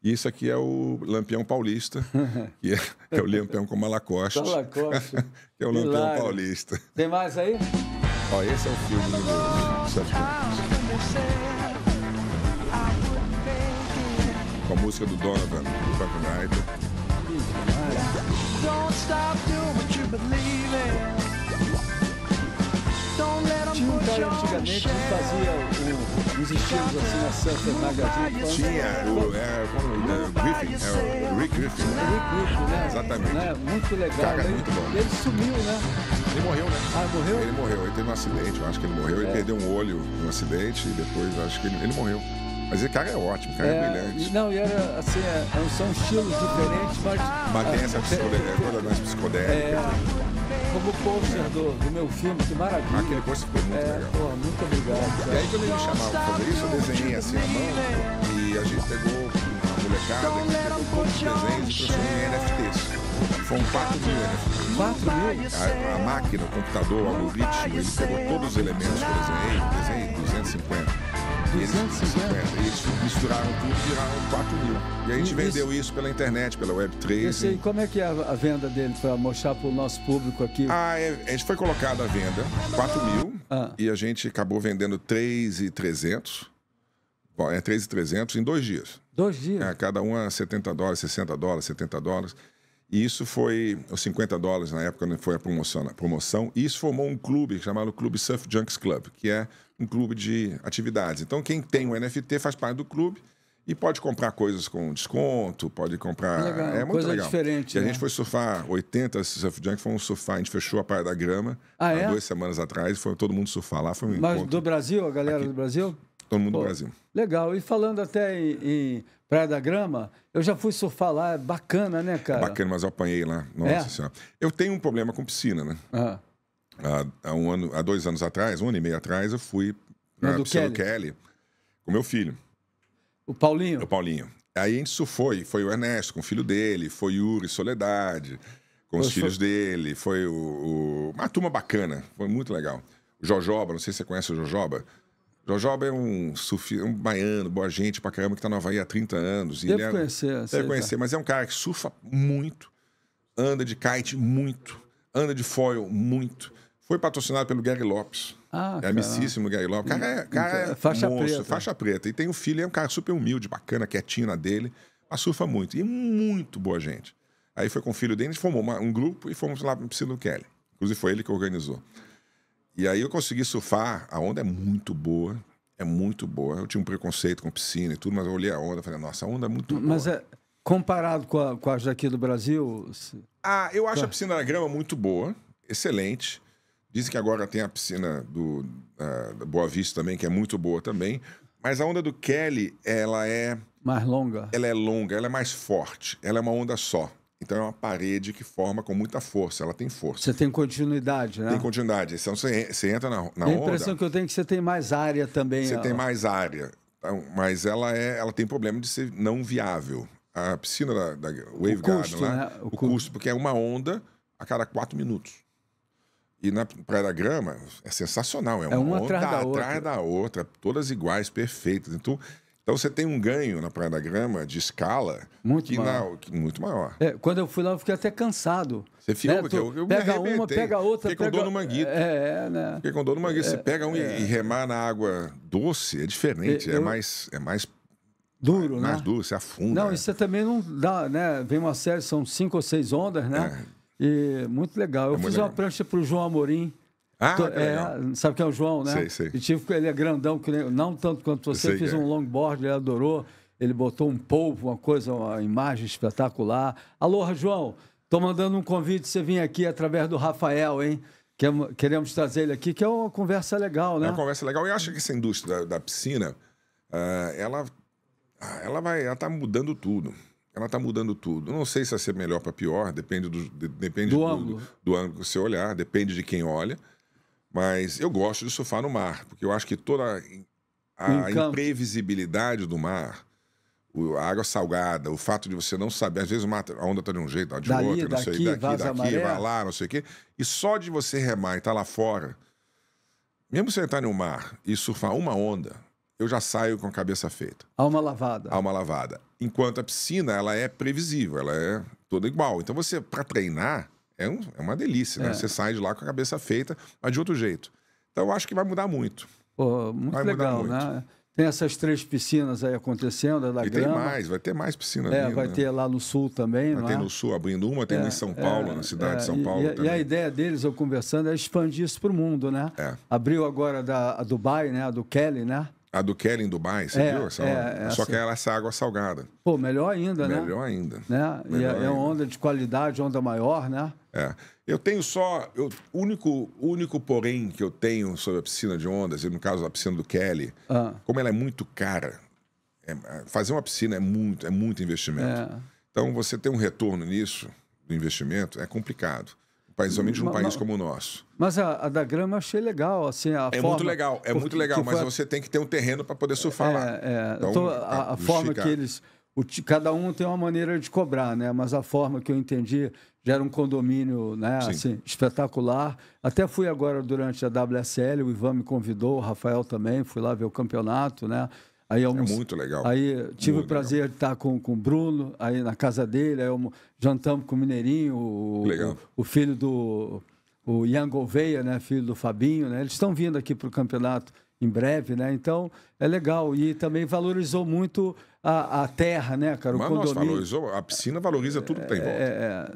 E isso aqui é o Lampião Paulista, que é, é o Lampião com Malacoste. Malacoste. que é o Lampião Paulista. Tem mais aí? Ó, esse é o filme do Sérgio Com a música do Donovan, do Frank Knight. Don't stop doing what you believe in. Don't let Tinha um cara antigamente que fazia o, os estilos assim na Santa Magazine. Tinha, o, é, como, é, Griffin, é o Rick Griffin. o né? Rick Griffin, né? Exatamente. Né? Muito legal. Cara, né? muito bom. Ele sumiu, né? Ele morreu, né? Ah, morreu? Ele morreu, ele teve um acidente, eu acho que ele morreu. É. Ele perdeu um olho num acidente e depois acho que ele, ele morreu. Mas esse cara é ótimo, cara é, é brilhante. Não, e era assim, é, é são estilos diferentes, mas. Mas tem essa psicodélica, toda mais psicodélica. É, como o pôster do, do, meu filme, que maravilha. Ah, aquele pôster ficou muito é, legal. Pô, muito obrigado. Cara. E aí quando ele me chamava pra fazer isso, eu desenhei assim a mão e a gente pegou uma molecada que pegou todos de desenhos e transformou em NFTs. Foram 4 mil NFTs. 4 mil? A, a máquina, o computador, o algoritmo, ele pegou todos os elementos que eu desenhei, desenhei 250. Eles, 250. misturaram tudo e viraram 4 mil. E a gente e vendeu isso... isso pela internet, pela Web3. Esse, e... Como é que é a venda dele para mostrar para o nosso público aqui? Ah, é, a gente foi colocado à venda 4 mil ah. e a gente acabou vendendo 3,300. Bom, é 3,300 em dois dias. Dois dias? É, cada uma 70 dólares, 60 dólares, 70 dólares. E isso foi os 50 dólares na época, né, foi a promoção, a promoção. E isso formou um clube chamado Clube Surf Junks Club, que é um clube de atividades. Então, quem tem o um NFT faz parte do clube e pode comprar coisas com desconto, pode comprar. Legal, é muito coisa legal. diferente. E né? a gente foi surfar 80 surf junk, foi um surfar, a gente fechou a Praia da Grama ah, há é? duas semanas atrás, foi todo mundo surfar lá, foi um Mas encontro. do Brasil, a galera aqui. do Brasil? Todo mundo Pô, do Brasil. Legal. E falando até em, em Praia da Grama. Eu já fui surfar lá, é bacana, né, cara? É bacana, mas eu apanhei lá. Nossa é? Senhora. Eu tenho um problema com piscina, né? Ah. Há, há, um ano, há dois anos atrás, um ano e meio atrás, eu fui na do piscina Kelly. do Kelly com meu filho. O Paulinho? O Paulinho. Aí a gente surfou, e foi o Ernesto com o filho dele, foi o Yuri Soledade com os filhos dele, foi o, o, uma turma bacana, foi muito legal. O Jojoba, não sei se você conhece o Jojoba. Jojoba é um, surfi, um baiano, boa gente pra caramba, que tá no Havaí há 30 anos. Deve era, é conhecer. Deve conhecer, mas é um cara que surfa muito, anda de kite muito, anda de foil muito. Foi patrocinado pelo Gary Lopes. Ah, é amicíssimo o Gary Lopes. Cara, é, cara é então, faixa monstro, preta. faixa preta. E tem um filho, é um cara super humilde, bacana, quietinho na dele, mas surfa muito. E muito boa gente. Aí foi com o filho dele, a gente formou uma, um grupo e fomos lá pro Psylo Kelly. Inclusive foi ele que organizou. E aí eu consegui surfar, a onda é muito boa, é muito boa. Eu tinha um preconceito com piscina e tudo, mas eu olhei a onda e falei, nossa, a onda é muito boa. Mas é comparado com, a, com as daqui do Brasil? Ah, eu acho tá. a piscina da grama muito boa, excelente. Dizem que agora tem a piscina do uh, Boa Vista também, que é muito boa também. Mas a onda do Kelly, ela é. Mais longa? Ela é longa, ela é mais forte. Ela é uma onda só. Então é uma parede que forma com muita força, ela tem força. Você tem continuidade, né? Tem continuidade. Então você, entra na, na onda. A impressão que eu tenho é que você tem mais área também. Você ó. tem mais área, então, mas ela, é, ela tem problema de ser não viável. A piscina da, da Wave o Garden lá, né? o, o custo, custo, porque é uma onda a cada quatro minutos. E na Praia da Grama é sensacional, é, é uma, uma, onda atrás da, atrás da outra, todas iguais, perfeitas. Então então você tem um ganho na Praia da Grama de escala muito que maior. Na, que, muito maior. É, quando eu fui lá, eu fiquei até cansado. Você ficou, né? porque eu, eu pega uma, pega outra. Fiquei pega... com dor no manguito. É, é, né? Fiquei com dor no manguito. É, você pega um é. e, e remar na água doce é diferente, é, é eu... mais. É mais Duro, mais, né? Mais duro, você afunda. Não, isso também não dá, né? Vem uma série, são cinco ou seis ondas, né? É. E muito legal. Eu é fiz legal. uma prancha para o João Amorim, ah, Tô, é, sabe que é o João, né? Sei, sei. E tive, ele é grandão, que não tanto quanto você, sei, fiz é. um longboard, ele adorou. Ele botou um polvo, uma coisa, uma imagem espetacular. Alô, João, estou mandando um convite você vir aqui através do Rafael, hein? Queremos trazer ele aqui, que é uma conversa legal, né? É uma conversa legal. Eu acho que essa indústria da, da piscina, uh, ela, ah, ela vai, ela está mudando tudo ela está mudando tudo. Não sei se vai ser melhor para pior, depende do, de, depende do, do, ângulo. Do, do ângulo que você olhar, depende de quem olha. Mas eu gosto de surfar no mar, porque eu acho que toda a imprevisibilidade do mar, a água salgada, o fato de você não saber, às vezes a onda está de um jeito, tá de Dali, outro, não daqui, sei, daqui, vaza daqui, vai lá, não sei o quê. E só de você remar e estar tá lá fora, mesmo você entrar no mar e surfar uma onda, eu já saio com a cabeça feita Alma lavada. Alma uma lavada. Enquanto a piscina, ela é previsível, ela é toda igual. Então você, para treinar, é, um, é uma delícia, né? É. Você sai de lá com a cabeça feita, mas de outro jeito. Então eu acho que vai mudar muito. Pô, muito vai legal, muito. né? Tem essas três piscinas aí acontecendo, é da E grama. tem mais, vai ter mais piscinas. É, ali, vai né? ter lá no sul também. Vai ter é? no sul abrindo uma, tem é, em São Paulo, é, na cidade é, de São Paulo. E, também. e a ideia deles, eu conversando, é expandir isso para o mundo, né? É. Abriu agora da, a Dubai, né? A do Kelly, né? A do Kelly em Dubai, você é, viu? Essa é, é Só que assim. ela é essa água salgada. Pô, melhor ainda, né? Melhor ainda. Né? Melhor é, é onda de qualidade, onda maior, né? É. Eu tenho só. O único, único porém que eu tenho sobre a piscina de ondas, e no caso da piscina do Kelly, ah. como ela é muito cara, é, fazer uma piscina é muito, é muito investimento. Então você ter um retorno nisso, do investimento, é complicado. Principalmente num mas, país como o nosso. Mas a, a, da grama eu achei legal, assim, a É forma, muito legal, é muito legal, mas a... você tem que ter um terreno para poder surfar é, lá. É, é então, tô, é, a, a forma que eles... O, cada um tem uma maneira de cobrar, né? Mas a forma que eu entendi já era um condomínio, né? Assim, espetacular. Até fui agora durante a WSL, o Ivan me convidou, o Rafael também, fui lá ver o campeonato, né? Aí alguns, é muito legal. Aí tive muito o prazer legal. de estar com, com o Bruno, aí na casa dele, aí eu, jantamos com o Mineirinho, o, o, o, filho do o Ian Gouveia, né, filho do Fabinho, né? Eles estão vindo aqui para o campeonato em breve, né? Então, é legal. E também valorizou muito a, a terra, né, cara? O Mas condomínio... valorizou, a piscina valoriza tudo que tem tá em é, volta.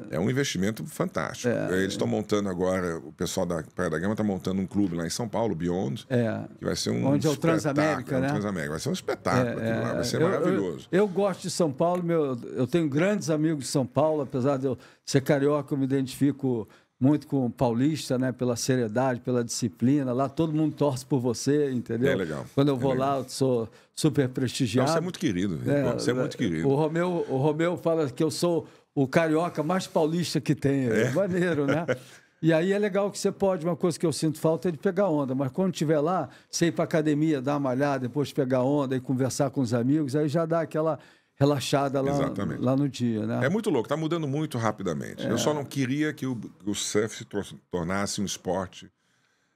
É, é, é, um investimento fantástico. É, é Eles estão montando agora, o pessoal da Praia da Gama está montando um clube lá em São Paulo, Beyond, é, que vai ser um Onde é o Transamérica, né? É um né? Transamérica. Vai ser um espetáculo aquilo lá, vai ser eu, maravilhoso. Eu, eu, gosto de São Paulo, meu, eu tenho grandes amigos de São Paulo, apesar de eu ser carioca, eu me identifico muito com o Paulista, né? Pela seriedade, pela disciplina. Lá todo mundo torce por você, entendeu? É legal. Quando eu é vou é lá, eu sou super prestigiado. Não, você é muito querido. É, você é, é muito querido. O Romeu, o Romeu fala que eu sou o carioca mais paulista que tem. É, é maneiro, né? E aí é legal que você pode, uma coisa que eu sinto falta é de pegar onda, mas quando estiver lá, você ir para academia, dar uma malhada, depois pegar onda e conversar com os amigos, aí já dá aquela relaxada lá, lá no dia, né? É muito louco, está mudando muito rapidamente. É. Eu só não queria que o, o surf se tornasse um esporte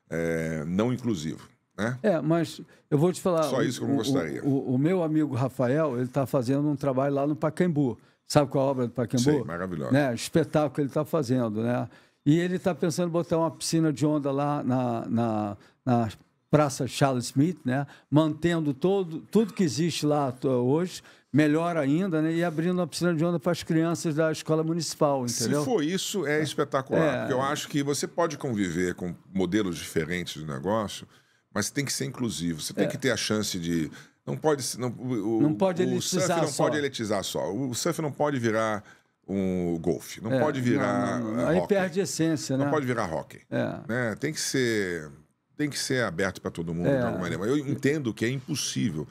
é, não inclusivo. Né? É, mas eu vou te falar. Só isso que eu gostaria. O, o, o meu amigo Rafael, ele está fazendo um trabalho lá no Pacaembu. Sabe qual é a obra do Pacaembu? Sim, maravilhosa. Né? Espetáculo que ele está fazendo, né? E ele está pensando em botar uma piscina de onda lá na, na, na Praça Charles Smith, né? Mantendo todo, tudo que existe lá hoje, melhor ainda, né? E abrindo uma piscina de onda para as crianças da escola municipal, entendeu? Se for isso, é, é espetacular. É. Porque eu acho que você pode conviver com modelos diferentes de negócio, mas tem que ser inclusivo. Você tem é. que ter a chance de. Não pode. Não, o, não pode eletizar. O surf não só. pode eletizar só. O surf não pode virar um golfe. Não é, pode virar. Não, não, Aí perde a essência, né? Não pode virar hockey. É. Né? Tem que ser. Tem que ser aberto para todo mundo é. de alguma maneira. Eu entendo que é impossível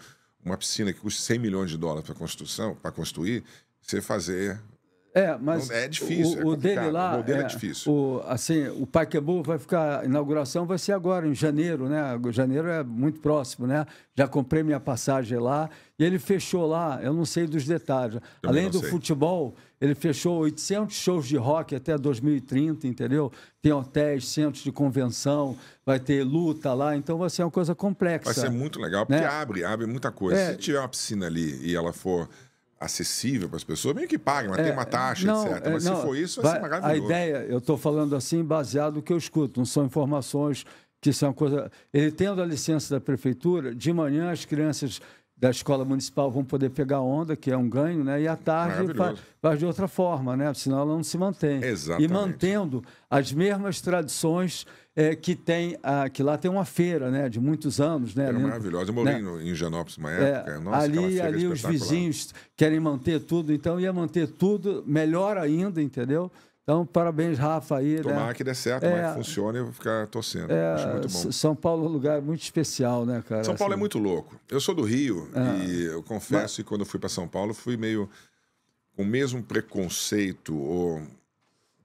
uma piscina que custa 100 milhões de dólares para construção, para construir, você fazer é, mas é difícil. O, é dele lá, o modelo é, é difícil. O, assim, o Pacaembu vai ficar a inauguração vai ser agora em janeiro, né? Janeiro é muito próximo, né? Já comprei minha passagem lá e ele fechou lá. Eu não sei dos detalhes. Também Além do sei. futebol, ele fechou 800 shows de rock até 2030, entendeu? Tem hotéis, centros de convenção, vai ter luta lá, então vai ser uma coisa complexa. Vai ser muito legal porque né? abre, abre muita coisa. É, Se tiver uma piscina ali e ela for acessível para as pessoas, meio que pague, mas é, tem uma taxa, não, etc. É, mas não, se for isso, vai, vai ser maravilhoso. A ideia, eu estou falando assim baseado no que eu escuto, não são informações que são coisa. Ele tendo a licença da prefeitura, de manhã as crianças da escola municipal vão poder pegar onda, que é um ganho, né? E à tarde faz, faz, de outra forma, né? Senão ela não se mantém. Exatamente. E mantendo as mesmas tradições é, que tem a, que lá tem uma feira né, de muitos anos. Né, Era né, maravilhosa. Eu morei né? em Genópolis uma época. É, Nossa, ali ali os vizinhos querem manter tudo, então ia manter tudo melhor ainda, entendeu? Então, parabéns, Rafa, aí. Né? Tomara né? que dê certo, é, mas que funcione e ficar torcendo. É, Acho muito bom. São Paulo é um lugar muito especial, né, cara? São Paulo é assim... é muito louco. Eu sou do Rio é. e eu confesso mas... que quando eu fui para São Paulo, fui meio com o mesmo preconceito ou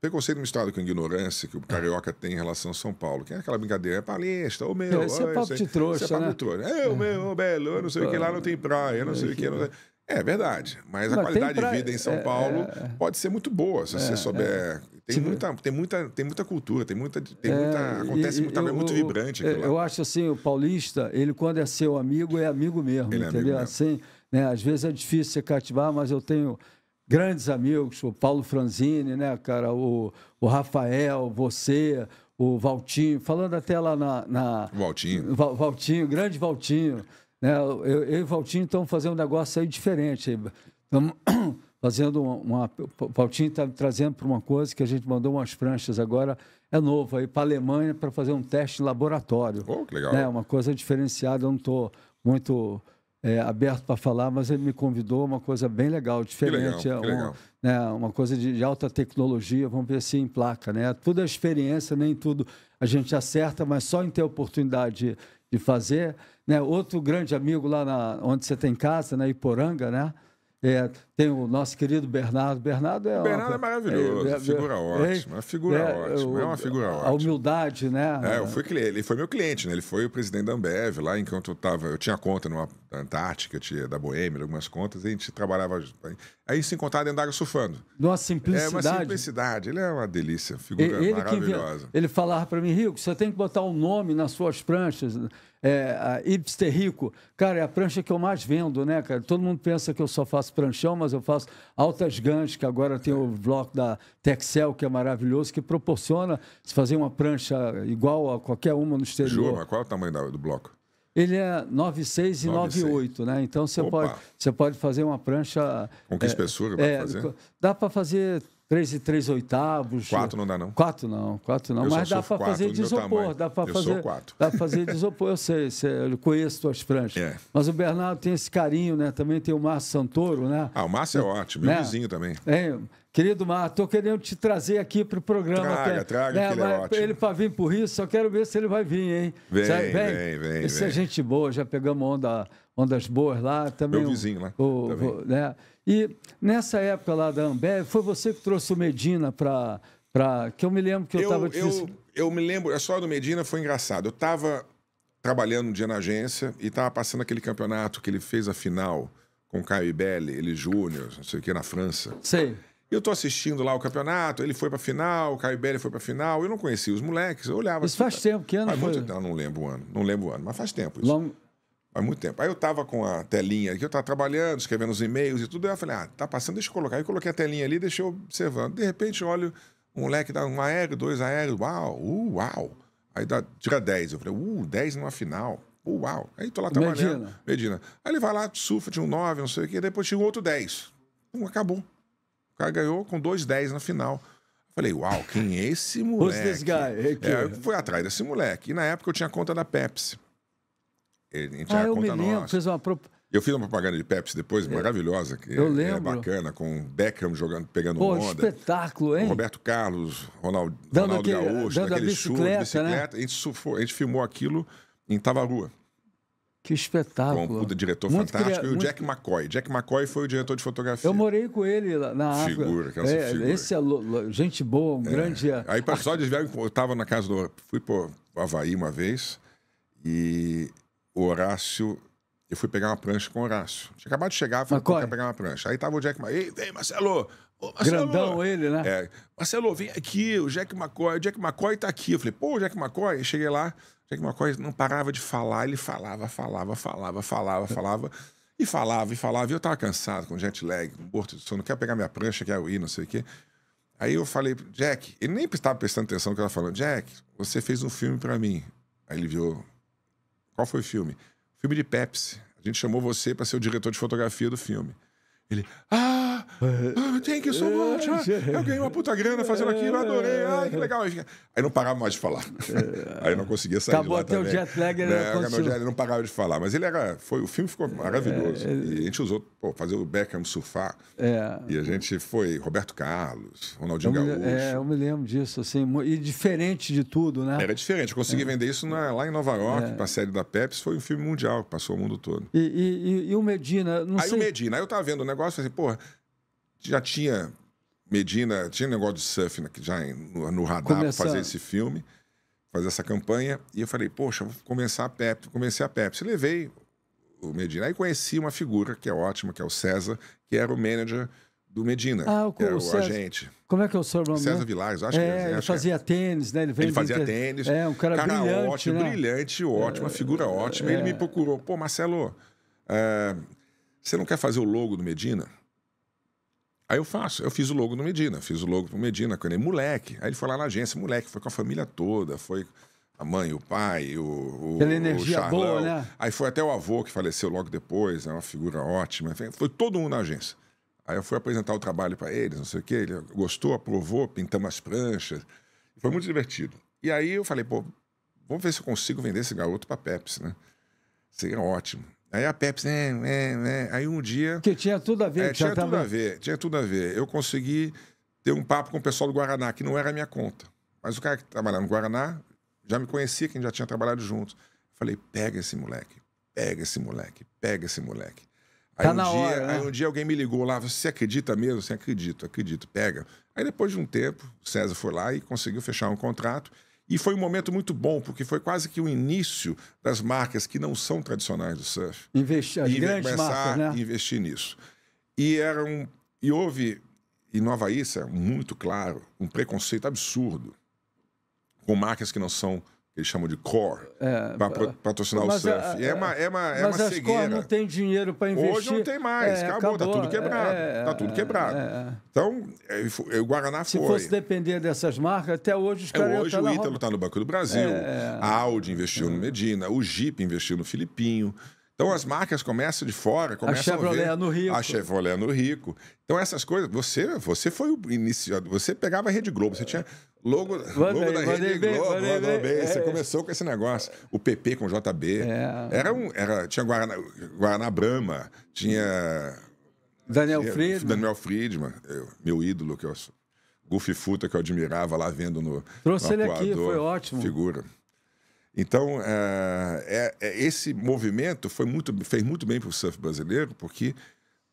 Preconceito misturado com ignorância que o ah. carioca é. tem em relação a São Paulo. Que é aquela brincadeira, é palista, o meu. É, esse é, é papo né? de trouxa, é o né? É, o meu, o belo, não sei o que, lá não tem praia, não sei o que. Não... É verdade, mas a qualidade de vida em São é, Paulo é, pode ser muito boa, se você souber. Tem, muita, tem, muita, tem muita cultura, tem muita. Tem muita acontece e, muita, eu, é muito vibrante. Eu, eu acho assim, o paulista, ele quando é seu amigo, é amigo mesmo, ele entendeu? É amigo mesmo. Assim, né? Às vezes é difícil se cativar, mas eu tenho grandes amigos, o Paulo Franzini, né, cara, o, o Rafael, você, o Valtinho, falando até lá na. na Valtinho. Val, Valtinho, grande Valtinho. Né, eu, eu e o Valtinho estamos fazendo um negócio aí diferente. Estamos fazendo uma. uma o Valtinho está trazendo para uma coisa que a gente mandou umas pranchas agora, é novo, aí para a Alemanha para fazer um teste em laboratório. Oh, que legal. Né, uma coisa diferenciada, eu não estou muito é, aberto para falar, mas ele me convidou uma coisa bem legal, diferente. Que é legal, que legal. Um, né, uma coisa de, de, alta tecnologia, vamos ver se assim, em placa. Né? Tudo é experiência, nem tudo a gente acerta, mas só em ter a oportunidade de, de fazer. Né? Outro grande amigo lá na, onde você tem casa, na Iporanga, né? É, tem o nosso querido Bernardo. Bernardo é, Bernardo uma, é maravilhoso, é, é figura é, ótima, é, figura é, ótima, é uma figura ótima. A humildade, né? É, eu fui, ele foi meu cliente, né? Ele foi o presidente da Ambev lá, enquanto eu tava, eu tinha conta numa Antártica, tinha da Boêmia, algumas contas, a gente trabalhava aí se encontrava dentro da água surfando. De é, uma simplicidade. É uma simplicidade, ele é uma delícia, figura ele, maravilhosa. ele falava para mim, Rico, você tem que botar o um nome nas suas pranchas, é, a Ipster rico, cara, é a prancha que eu mais vendo, né, cara? Todo mundo pensa que eu só faço pranchão, mas eu faço altas ganchos, que agora tem o bloco da Texel, que é maravilhoso, que proporciona se fazer uma prancha igual a qualquer uma no exterior. Jura, mas qual é o tamanho do bloco? Ele é 9,6 e 9,8, né? Então você pode, pode fazer uma prancha. Com que é, espessura é, dá para fazer? Dá para fazer 3 e 3 oitavos. 4 não dá, não? 4 não, 4 não. Eu mas dá para fazer de isopor. Dá para fazer, 4. dá fazer de isopor, eu sei, eu conheço tuas franjas. É. Mas o Bernardo tem esse carinho, né? Também tem o Márcio Santoro, né? Ah, o Márcio é, é ótimo, né? meu vizinho também. É, Querido Márcio, estou querendo te trazer aqui para o programa. Traga, até, traga, né, que ele é ótimo. Ele para vir por isso, só quero ver se ele vai vir, hein? Vem, vem, vem, Esse é vem. é gente boa, já pegamos onda, ondas boas lá. Também Meu vizinho, lá. O, tá o, né? E nessa época lá da Ambev, foi você que trouxe o Medina para. Pra, que eu me lembro que eu estava. Eu, eu, eu me lembro, a história do Medina foi engraçada. Eu estava trabalhando um dia na agência e estava passando aquele campeonato que ele fez a final com o Caio Ibelli, ele júnior, não sei o que, na França. Sei. Eu tô assistindo lá o campeonato, ele foi pra final, o Caio Belli foi pra final, eu não conhecia os moleques, eu olhava. Isso assim, faz tá... tempo, que ano faz foi? Muito... Não, não lembro o ano, não lembro o ano, mas faz tempo isso. Long... Faz muito tempo. Aí eu tava com a telinha aqui, eu tava trabalhando, escrevendo os e-mails e tudo. Aí eu falei, ah, tá passando, deixa eu colocar. Aí eu coloquei a telinha ali, deixei observando. De repente, olho, um moleque dá um aéreo, dois aéreos, uau, uh, uau. Aí dá, tira 10. Eu falei, uh, 10 numa final. Uh, uau. Aí tô lá trabalhando. Medina. Medina. Aí ele vai lá, surfa, tinha um 9, não sei o quê. Depois tinha um outro 10. Um, acabou. O cara ganhou com dois 10 na final. Falei, uau, quem é esse moleque? Who's this guy? É, eu fui atrás desse moleque. E na época eu tinha conta da Pepsi a gente ah, já eu conta me lembro, fez uma prop... Eu fiz uma propaganda de Pepsi depois, é, maravilhosa, que eu é lembro. é bacana, com Beckham jogando, pegando Pô, onda. espetáculo, hein? Roberto Carlos, Ronaldo, dando Ronaldo aquele, Gaúcho, dando aquele bicicleta, show, bicicleta. Né? A, gente sufou, a gente filmou aquilo em Tavarua. Que espetáculo. Com um puta diretor muito fantástico. Cria... E o muito... Jack McCoy. Jack McCoy foi o diretor de fotografia. Eu morei com ele lá na água. Figura, que é, nossa é, figura. Esse é lo... gente boa, um é. grande... Aí, para só desviar, eu estava na casa do... Fui para o Havaí uma vez e o Horácio. Eu fui pegar uma prancha com o Horácio. Tinha acabado de chegar, falei, quero pegar uma prancha. Aí tava o Jack McCoy. Ei, vem, Marcelo! Ô, Marcelo! Grandão ele, né? É, Marcelo, vem aqui, o Jack McCoy. O Jack McCoy tá aqui. Eu falei, pô, o Jack McCoy. Eu cheguei lá, o Jack McCoy não parava de falar. Ele falava, falava, falava, falava, falava. E falava, e falava. E eu tava cansado, com jet lag, morto de sono. Quero pegar minha prancha, quero ir, não sei o quê. Aí eu falei, Jack, ele nem estava prestando atenção no que eu estava falando. Jack, você fez um filme para mim. Aí ele viu qual foi o filme? Filme de Pepsi. A gente chamou você para ser o diretor de fotografia do filme. Ele, ah, ah, thank you so much. Ah, eu ganhei uma puta grana fazendo aquilo, adorei. Ai, que legal. Aí não parava mais de falar. É. Aí não conseguia sair Acabou de lá até o né? é, jet lag, ele não, não parava de falar. Mas ele era, foi, o filme ficou maravilhoso. É... E a gente usou, pô, fazer o Beckham surfar. É... E a gente foi Roberto Carlos, Ronaldinho eu me... Gaúcho. É, eu me lembro disso, assim, e diferente de tudo, né? Era diferente. Eu consegui é... vender isso na, lá em Nova York, é. pra série da Pepsi. Foi um filme mundial, que passou o mundo todo. E, e, e, e o Medina, não aí sei... o Medina, aí eu tava vendo o negócio negócio, assim, porra, já tinha Medina, tinha negócio de surf né, já no, no radar para fazer esse filme, fazer essa campanha. E eu falei, poxa, vou começar a Pepsi. Comecei a Pepsi. Levei o Medina. Aí conheci uma figura que é ótima, que é o César, que era o manager do Medina. Ah, o, era o, César, agente. Como é que é o seu nome? César Vilares, acho é, que é. é ele é. fazia tênis, né? Ele, ele fazia inter... tênis. É, um cara, cara brilhante, ótimo, né? brilhante, é, ótima, é, figura ótima. É... Ele me procurou. Pô, Marcelo, uh, você não quer fazer o logo do Medina? Aí eu faço, eu fiz o logo do Medina, fiz o logo pro Medina, quando ele moleque. Aí ele foi lá na agência, moleque, foi com a família toda, foi a mãe, o pai, o, o, Pela energia o Boa, né? Aí foi até o avô que faleceu logo depois, é uma figura ótima. Foi todo mundo na agência. Aí eu fui apresentar o trabalho para eles, não sei o quê. Ele gostou, aprovou, pintamos as pranchas. Foi muito divertido. E aí eu falei, pô, vamos ver se eu consigo vender esse garoto para Pepsi, né? Seria ótimo. Aí a Pepsi, é, é, é. aí um dia. Que tinha tudo a ver, é, Tinha tudo a ver, tinha tudo a ver. Eu consegui ter um papo com o pessoal do Guaraná, que não era a minha conta. Mas o cara que trabalhava no Guaraná já me conhecia, que a gente já tinha trabalhado junto. falei: pega esse moleque, pega esse moleque, pega esse moleque. Aí, tá um, dia, hora, né? aí um dia alguém me ligou lá, você acredita mesmo? Assim, acredito, acredito, pega. Aí depois de um tempo, o César foi lá e conseguiu fechar um contrato. E foi um momento muito bom, porque foi quase que o início das marcas que não são tradicionais do surf. Investir, e grandes começar marcas, né? investir nisso. E, era um, e houve, em Nova Issa, muito claro, um preconceito absurdo com marcas que não são eles chamam de core, é, para é. patrocinar o é, surf. é uma, é, é uma, é mas uma as cegueira. Core não tem dinheiro para investir. Hoje não tem mais, é, acabou, está tudo quebrado. Está tudo quebrado. Então, o Guaraná Se foi. Se fosse depender dessas marcas, até hoje os caras. hoje o Ítalo está no Banco do Brasil, a Audi investiu no Medina, o Jeep investiu no Filipinho. Então as marcas começam de fora, começam a Chevrolet a ver, é no Rico. A Chevrolet é no Rico. Então essas coisas, você, você foi o iniciado, você pegava a Rede Globo, você tinha logo, logo bem, da Rede bem, Globo, bem, bem, bem. você é. começou com esse negócio, o PP com o JB. É. Era um, era, tinha Guaraná, Guaraná Brahma, tinha Daniel Friedman. Daniel Friedman, eu, meu ídolo que eu Goofy Futa que eu admirava lá vendo no Trouxe no ele aqui, foi ótimo. Figura. Então, eh, é, é, esse movimento foi muito, fez muito bem para o surf brasileiro, porque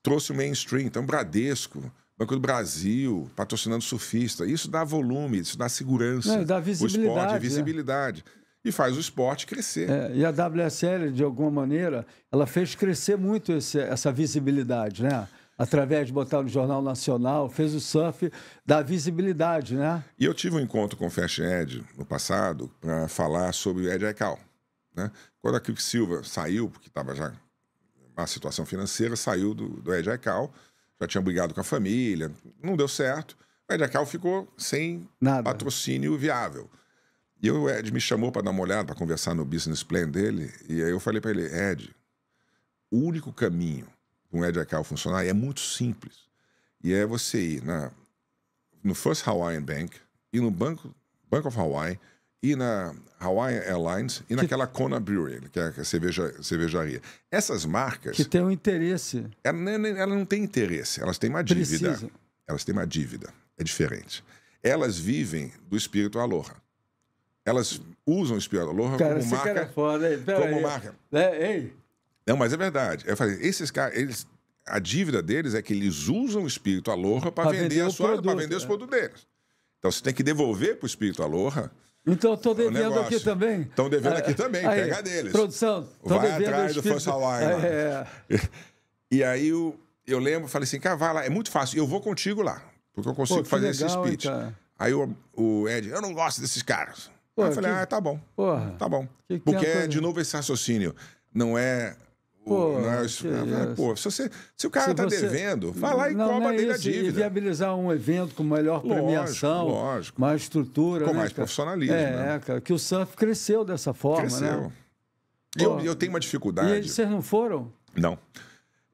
trouxe o mainstream. Então, Bradesco, Banco do Brasil, patrocinando surfista. Isso dá volume, isso dá segurança. Não, dá visibilidade. O esporte, visibilidade. É. Né? E faz o esporte crescer. É, e a WSL, de alguma maneira, ela fez crescer muito esse, essa visibilidade, né? através de botar no Jornal Nacional, fez o surf da visibilidade, né? E eu tive um encontro com o Fast Ed no passado para falar sobre o Ed Ecal. Né? Quando a Silva saiu, porque estava já a situação financeira, saiu do, do Ed Ecal, já tinha brigado com a família, não deu certo. O Ed Ecal ficou sem Nada. patrocínio viável. E o Ed me chamou para dar uma olhada, para conversar no business plan dele. E aí eu falei para ele, Ed, o único caminho um Edgecal funcionar, é muito simples. E é você ir na, no First Hawaiian Bank, e no Banco, Bank of Hawaii, e na Hawaiian Airlines, e naquela Kona Brewery, que é a cerveja, cervejaria. Essas marcas... Que tem um interesse. Ela, é ela não tem interesse, elas têm uma dívida. Precisa. Elas têm uma dívida, é diferente. Elas vivem do espírito aloha elas usam o Espírito Aloha como marca. Cara é foda, hein? Pera como aí. marca. É, ei, não, mas é verdade. Eu falei, esses caras, eles, a dívida deles é que eles usam o espírito aloha para vender, vender, a sua, vender é. os produtos deles. Então você tem que devolver para o espírito aloha. Então estou é devendo aqui também. Estão devendo é. aqui também, aí, pega deles. Produção, vai atrás do First Hawaii. É. é. E aí eu, eu lembro, falei assim, cara, vai lá, é muito fácil, eu vou contigo lá, porque eu consigo Pô, fazer legal, esse speech. Aí o, o Ed, eu não gosto desses caras. Pô, aí eu falei, que... ah, tá bom. Porra, tá bom. Que que porque, é de novo, esse raciocínio não é Pô, se, é, né? pô, se, você, se o cara se tá você, devendo, vai lá e não, cobra não é dele isso, a dívida. E viabilizar um evento com melhor premiação, lógico, lógico. mais estrutura. Com né, mais cara? profissionalismo. É, né? cara, que o surf cresceu dessa forma, né? cresceu. né? eu, eu tenho uma dificuldade. E vocês não foram? Não.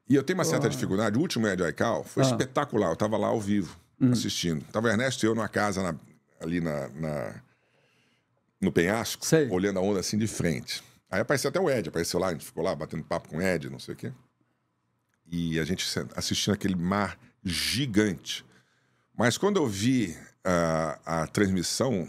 E eu tenho uma certa dificuldade. O último Ed Ical foi ah. espetacular. Eu tava lá ao vivo, hum. assistindo. Tava Ernesto e eu numa casa na, ali na, na no penhasco, Sei. olhando a onda assim de frente. Aí apareceu até o Ed, apareceu lá, a gente ficou lá batendo papo com o Ed, não sei o quê. E a gente assistindo aquele mar gigante. Mas quando eu vi a, a transmissão,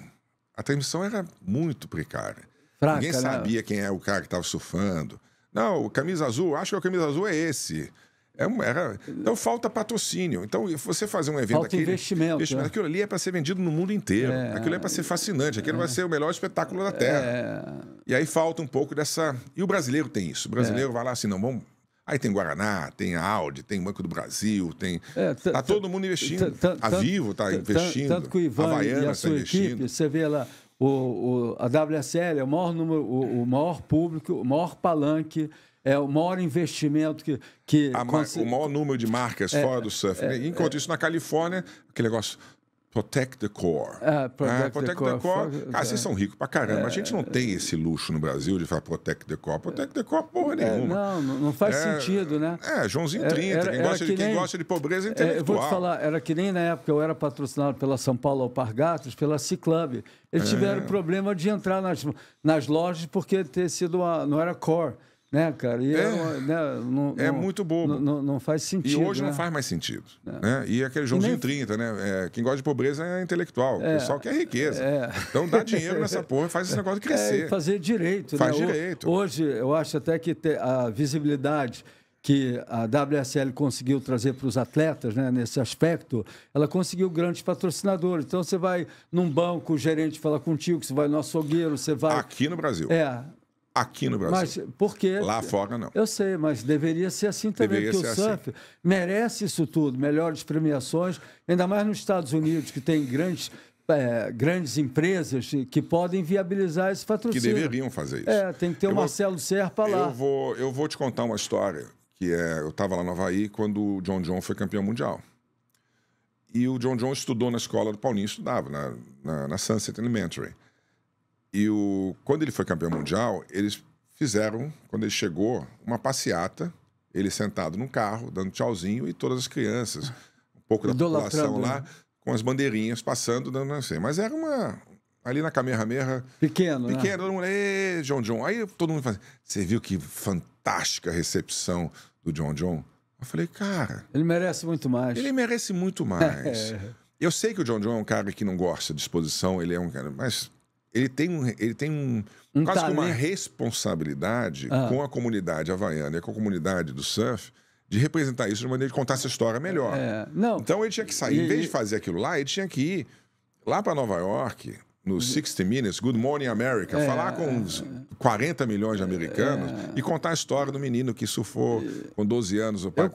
a transmissão era muito precária. Fraca, Ninguém né? sabia né? quem é o cara que estava surfando. Não, camisa azul, acho que o camisa azul é esse. É um, era, então falta patrocínio. Então, você fazer um evento falta Investimento, investimento. É. Aquilo ali é para ser vendido no mundo inteiro. É, aquilo é para ser fascinante, aquilo é, vai ser o melhor espetáculo da Terra. É, e aí falta um pouco dessa. E o brasileiro tem isso. O brasileiro é. vai lá assim, não, vamos. Aí tem Guaraná, tem Audi, tem Banco do Brasil, tem. É, tá todo mundo investindo. A Vivo está investindo. Tanto que o Ivan Havaiana e a tá sua tá equipe, você vê lá. O, o, a WSL é o maior, número, o, o maior público, o maior palanque é o maior investimento que. que O maior número de marcas é, fora do surf. É, né? é, Enquanto é, isso, na Califórnia, aquele negócio. Protect the Core. É, Protect, é, protect the, the, Core. core. Cara, ah, vocês são ricos pra caramba. a é, gente não é. tem esse luxo no Brasil de falar Protect the Core. Protect the Core, porra nenhuma. Não, não faz sentido, né? É, Joãozinho 30. Era, quem, gosta, que de, nem, quem gosta de pobreza intelectual. eu vou te falar, era que nem na época eu era patrocinado pela São Paulo Alpargatas, pela C-Club. Eles tiveram problema de entrar nas, nas lojas porque ter sido uma, não era Core. Né, cara? E é, eu, é. né, não, é não, muito bobo. Não, não, faz sentido. E hoje né? não faz mais sentido. É. Né? E aquele jogo de 30, né? É, quem gosta de pobreza é intelectual. É. O pessoal quer é riqueza. É. Então dá dinheiro nessa porra e faz esse negócio crescer. É, fazer direito. Faz né? direito. Hoje, eu acho até que a visibilidade que a WSL conseguiu trazer para os atletas, né, nesse aspecto, ela conseguiu grandes patrocinadores. Então você vai num banco, o gerente fala contigo, você vai no açougueiro, você vai. Aqui no Brasil. É aqui no Brasil. Mas quê? lá fora não. Eu sei, mas deveria ser assim também, deveria porque o assim. surf assim. merece isso tudo, melhores premiações, ainda mais nos Estados Unidos que tem grandes é, grandes empresas que podem viabilizar esse patrocínio. Que deveriam fazer isso. É, tem que ter eu o Marcelo vou, Serpa lá. Eu vou, eu vou te contar uma história que é, eu estava lá no Havaí quando o John John foi campeão mundial. E o John John estudou na escola do Paulinho, estudava na, na, na Sunset Elementary. E o, quando ele foi campeão mundial, eles fizeram, quando ele chegou, uma passeata, ele sentado no carro, dando tchauzinho, e todas as crianças, um pouco da população lá, né? com as bandeirinhas passando, dando assim. Mas era uma. Ali na Kamehameha. Pequeno, né? Pequeno, né? todo mundo. Ê, John John. Aí todo mundo fala. Você viu que fantástica recepção do John John? Eu falei, cara. Ele merece muito mais. Ele merece muito mais. é. Eu sei que o John John é um cara que não gosta de exposição, ele é um cara. Mas ele tem um, ele tem um, um quase que uma responsabilidade ah. com a comunidade havaiana e com a comunidade do surf de representar isso de maneira de contar essa história melhor. É, não. Então ele tinha que sair, e, em vez de fazer aquilo lá, ele tinha que ir lá para Nova York, no 60 uhum. Minutes, Good Morning America, é, falar com uns 40 milhões de americanos é, e contar a história do menino que surfou com 12 anos o pai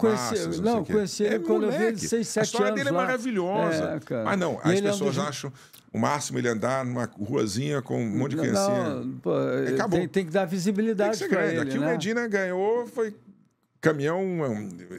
não, não eu conheci ele é, quando moleque. eu vi 6, 7 anos. A história anos dele é maravilhosa. É, Mas não, as é pessoas anda... acham o máximo ele andar numa ruazinha com um monte de criancinha. Não, pô, é, Acabou. Tem, tem, que dar visibilidade para ele. Aqui né? o Medina ganhou, foi caminhão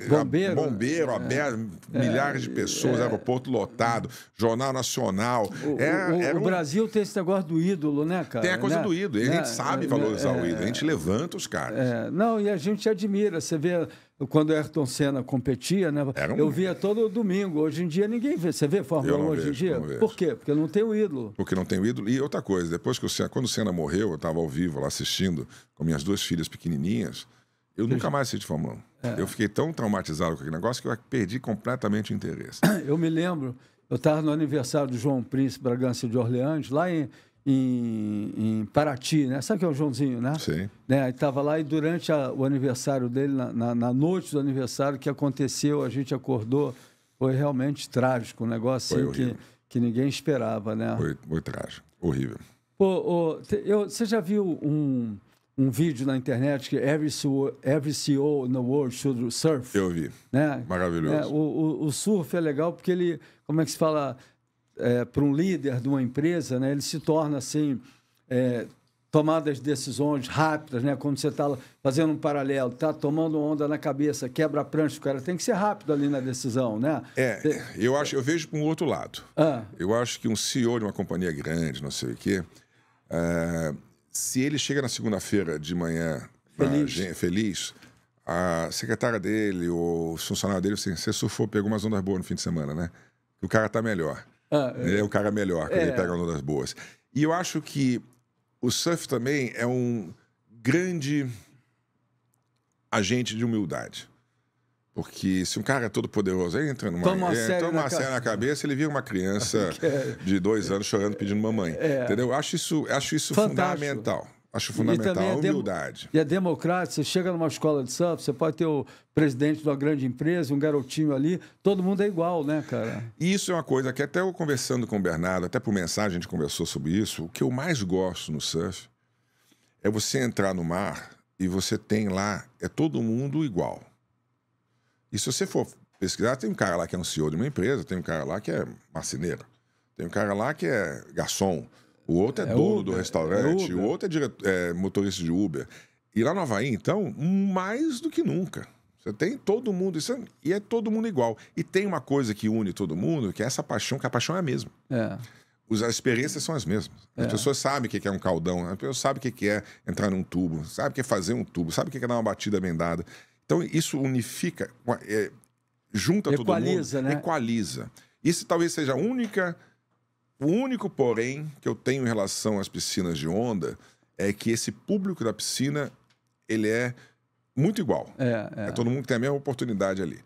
bombeiro, bombeiro é, aberto, é, milhares de pessoas, é, aeroporto lotado, Jornal Nacional. O, o, é, é o um... Brasil tem esse negócio do ídolo, né, cara? Tem a coisa né? do ídolo, a gente né? sabe valorizar é, o ídolo, a gente levanta os caras. não, e a gente admira, você vê quando o Ayrton Senna competia, né? Um... Eu via todo domingo. Hoje em dia ninguém vê. Você vê Fórmula 1 hoje em dia? Por quê? Porque não tem o ídolo. Porque não tem o ídolo. E outra coisa, depois que o Senna, quando o Senna morreu, eu estava ao vivo lá assistindo com minhas duas filhas pequenininhas. Eu nunca mais assisti Fórmula 1. É. Eu fiquei tão traumatizado com aquele negócio que eu perdi completamente o interesse. Eu me lembro, eu estava no aniversário do João Príncipe Bragança de Orleans, lá em, em, em, Paraty, né? Sabe que é o Joãozinho, né? Sim. Né? Estava lá e durante a, o aniversário dele, na, na, na, noite do aniversário que aconteceu, a gente acordou, foi realmente trágico, um negócio assim que, que ninguém esperava, né? Foi, foi trágico, horrível. Pô, ô, te, eu, você já viu um um vídeo na internet que é every CEO, every CEO in the world should surf. Eu vi. Né? Maravilhoso. É, o, o, o, surf é legal porque ele, como é que se fala, é, para um líder de uma empresa, né, ele se torna assim. É, tomadas de decisões rápidas, né? Quando você está fazendo um paralelo, está tomando onda na cabeça, quebra a prancha, o cara tem que ser rápido ali na decisão, né? É, eu acho, eu vejo para um outro lado. Ah. Eu acho que um CEO de uma companhia grande, não sei o quê, é, se ele chega na segunda-feira de manhã feliz. Na, feliz, a secretária dele ou o funcionário dele, assim, você surfou, pegou umas ondas boas no fim de semana, né? O cara tá melhor. Ah, é. Né? Ele é o cara é melhor quando é. ele pega ondas boas. E eu acho que o surf também é um grande agente de humildade. Porque se um cara é todo poderoso, ele entra numa toma uma, é, toma uma série, na, cabeça, ele vira uma criança é. de dois anos chorando pedindo mamãe. É. Entendeu? Acho isso, acho isso fundamental. Acho fundamental é a humildade. E é democrático. Você chega numa escola de surf, você pode ter o presidente de uma grande empresa, um garotinho ali, todo mundo é igual, né, cara? Isso é uma coisa que até eu conversando com o Bernardo, até por mensagem a gente conversou sobre isso. O que eu mais gosto no surf é você entrar no mar e você tem lá, é todo mundo igual. E se você for pesquisar, tem um cara lá que é um CEO de uma empresa, tem um cara lá que é marceneiro, tem um cara lá que é garçom, o outro é, é dono Uber, do restaurante, é o outro é, é, motorista de Uber. E lá no Havaí, então, mais do que nunca. Você tem todo mundo, é, e é todo mundo igual. E tem uma coisa que une todo mundo, que é essa paixão, que a paixão é a mesma. É. As experiências são as mesmas. As é. pessoas sabem o que é um caldão, as pessoas sabem o que é entrar num tubo, sabe o que é fazer um tubo, sabe o que é dar uma batida bendada. Então, isso unifica, é, junta equaliza, todo mundo, né? equaliza. Isso talvez seja a única, o único porém que eu tenho em relação às piscinas de onda é que esse público da piscina, ele é muito igual. É, é. é todo mundo tem a mesma oportunidade ali.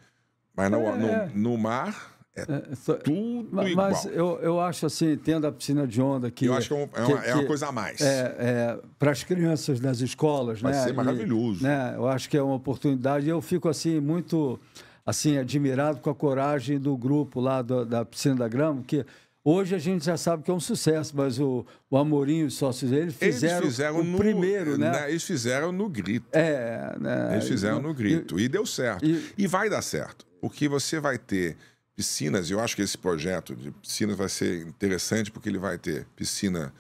Mas no, é, no, é. no mar, é, é tudo mas, igual. Mas eu, eu acho assim, tendo a piscina de onda aqui Eu acho que é, um, é, uma, é uma, coisa a mais. É, é para as crianças nas escolas, Vai né? Vai ser maravilhoso. E, né, eu acho que é uma oportunidade. eu fico, assim, muito assim admirado com a coragem do grupo lá do, da piscina da Grama, que... Hoje a gente já sabe que é um sucesso, mas o, o Amorim e os sócios dele fizeram, eles fizeram o no, primeiro, né? né? Eles fizeram no grito. É, né? Eles fizeram e, no grito. E, e deu certo. E, e vai dar certo. Porque você vai ter piscinas. Eu acho que esse projeto de piscinas vai ser interessante porque ele vai ter piscina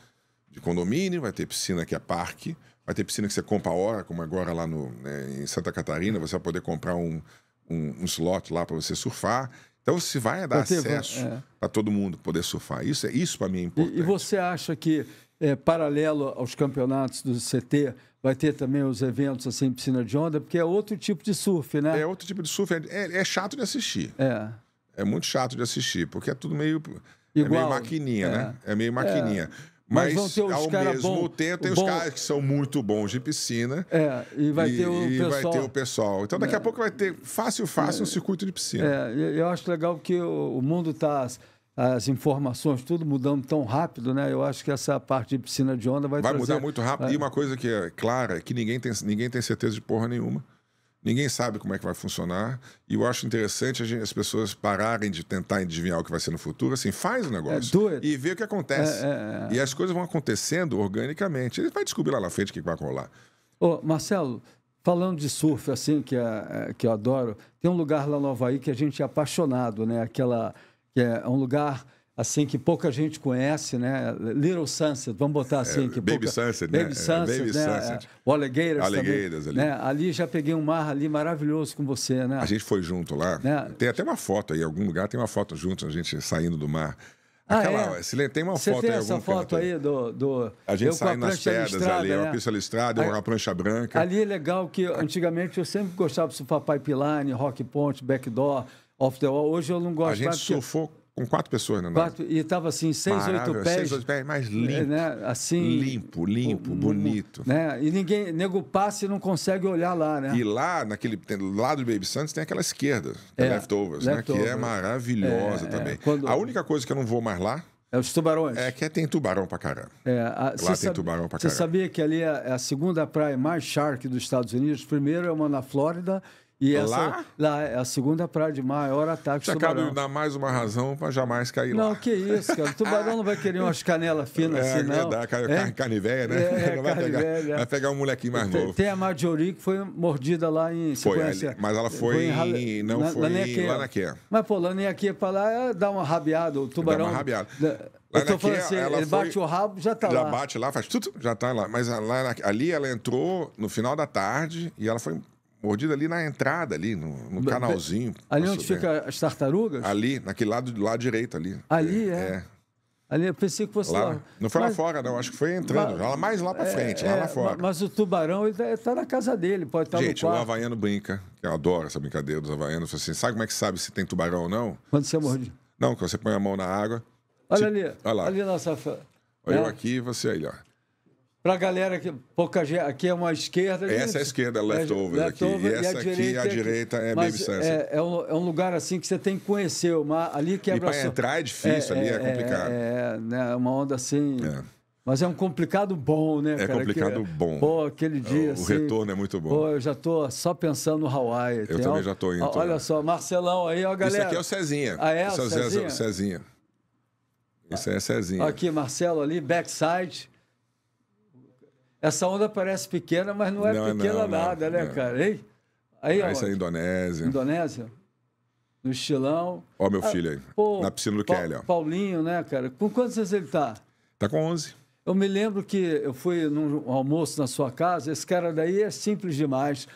de condomínio, vai ter piscina que é parque, vai ter piscina que você compra a hora, como agora lá no, né, em Santa Catarina, você vai poder comprar um, um, um slot lá para você surfar. Então se vai dar ter, acesso é. para todo mundo poder surfar. Isso é isso para mim é importante. E, e, você acha que é, paralelo aos campeonatos do CT vai ter também os eventos assim piscina de onda porque é outro tipo de surf, né? É outro tipo de surf. É, é, é chato de assistir. É é muito chato de assistir, porque é tudo meio, é Igual, né? é. é meio maquininha, é. né? É meio maquininha. Mas, Mas ao mesmo bom, tempo tem bom. os caras que são muito bons de piscina. É, e vai, e, ter, o e vai ter o pessoal. Então daqui é. a pouco vai ter fácil, fácil é. um circuito de piscina. É, eu acho legal porque o, mundo está. As, as, informações, tudo mudando tão rápido, né? Eu acho que essa parte de piscina de onda vai Vai trazer, mudar muito rápido. É. E uma coisa que é clara é que ninguém tem, ninguém tem certeza de porra nenhuma ninguém sabe como é que vai funcionar. E eu acho interessante gente, as pessoas pararem de tentar adivinhar o que vai ser no futuro. Assim, faz o é negócio é, e vê o que acontece. É, é, é, e as coisas vão acontecendo organicamente. Ele vai descobrir lá na frente o que vai rolar. Ô, Marcelo, falando de surf, assim, que, é, é que eu adoro, tem um lugar lá no Havaí que a gente é apaixonado, né? Aquela. que é um lugar assim que pouca gente conhece, né? Little Sunset, vamos botar assim é, que Baby pouca... Sunset, Baby né? É, Sunset, Baby né? Sunset. O Alligators, Alligators também, ali. Né? ali já peguei um mar ali maravilhoso com você, né? A gente foi junto lá. Né? Tem até uma foto aí, em algum lugar tem uma foto junto, a gente saindo do mar. Ah, Aquela, ah, é? tem uma Você foto tem aí, essa foto aí do, do... A gente saindo nas pedras ali, né? uma pista listrada, uma prancha branca. Ali é legal que antigamente eu sempre gostava de surfar Pipeline, Rock Ponte, Backdoor, Off the Wall. Hoje eu não gosto a mais. A gente surfou com quatro pessoas, na né, Quatro, e estava assim, seis, oito pés. Seis, oito pés, mas né, limpo. Né? Assim, limpo, limpo, o, bonito. Né? E ninguém, nego passa e não consegue olhar lá, né? E lá, naquele lado do Baby Santos, tem aquela esquerda, é, leftovers, leftovers, né? Que é maravilhosa é, também. É, quando... A única coisa que eu não vou mais lá. É os tubarões. É que tem tubarão pra caramba. É, a, lá tem sabe, tubarão pra caramba. Você sabia que ali é, é a segunda praia mais shark dos Estados Unidos? Primeiro é uma na Flórida e essa, lá? Lá, é a segunda praia de maior ataque Você acaba de dar mais uma razão para jamais cair não, lá. Não, que isso, cara. O tubarão não vai querer umas canelas finas é, assim, é não. É, car é? Carnivéia, né? É, não vai, pegar, é. vai pegar um molequinho mais tem, novo. Tem a Marjorie que foi mordida lá em... Foi, ali, mas ela foi, foi em, não na, foi Lanequia. lá naquela. Mas, pô, lá naquela para lá dá uma rabiada, o tubarão... Dá uma rabiada. Da, Lá eu tô falando assim, ele foi, bate o rabo, já tá já lá. Já bate lá, faz tudo, já tá lá. Mas ah, lá, ali ela entrou no final da tarde e ela foi mordida ali na entrada, ali, no, no canalzinho. Ali onde fica as tartarugas? Ali, naquele lado do lado direito ali. Ali, é. é. é. Ali eu pensei que fosse lá. lá. Não foi mas, lá fora, não. Acho que foi entrando. Lá, mais lá para é, frente, é, lá, lá fora. Mas o tubarão está tá na casa dele, pode estar tá Gente, o havaiano brinca. Eu adoro essa brincadeira dos havaianos. Assim, sabe como é que sabe se tem tubarão ou não? Quando você é morde. Não, quando você põe a mão na água. Olha se... ali. Olha lá. Ali nossa. Olha é. eu aqui e você aí, ó. Para a galera que pouca aqui é uma esquerda. Essa é a esquerda, é leftover, é, aqui. E, e essa aqui, a é direita é, é baby É, é um, é, um, lugar assim que você tem que conhecer. Uma, ali que é E para entrar é difícil, ali é, complicado. É, né, uma onda assim. Mas é um complicado bom, né, é cara? É complicado que, bom. Pô, aquele dia. O, assim, retorno é muito bom. Pô, eu já tô só pensando no Hawaii. Eu também já tô indo. Ó, olha só, Marcelão aí, ó, galera. Isso aqui é o Cezinha. Ah, é? Esse o Cezinha. Cezinha. Isso é Cezinha. Aqui, Marcelo ali, backside. Essa onda parece pequena, mas não é não, pequena não, nada, né, não, né, cara? Ei? Aí, aí ah, isso é Indonésia. Indonésia? No estilão. Ó, meu ah, filho aí. Pô, na piscina do pa Kelly, ó. Paulinho, né, cara? Com quantos anos ele tá? Tá com 11. Eu me lembro que eu fui num almoço na sua casa, esse cara daí é simples demais.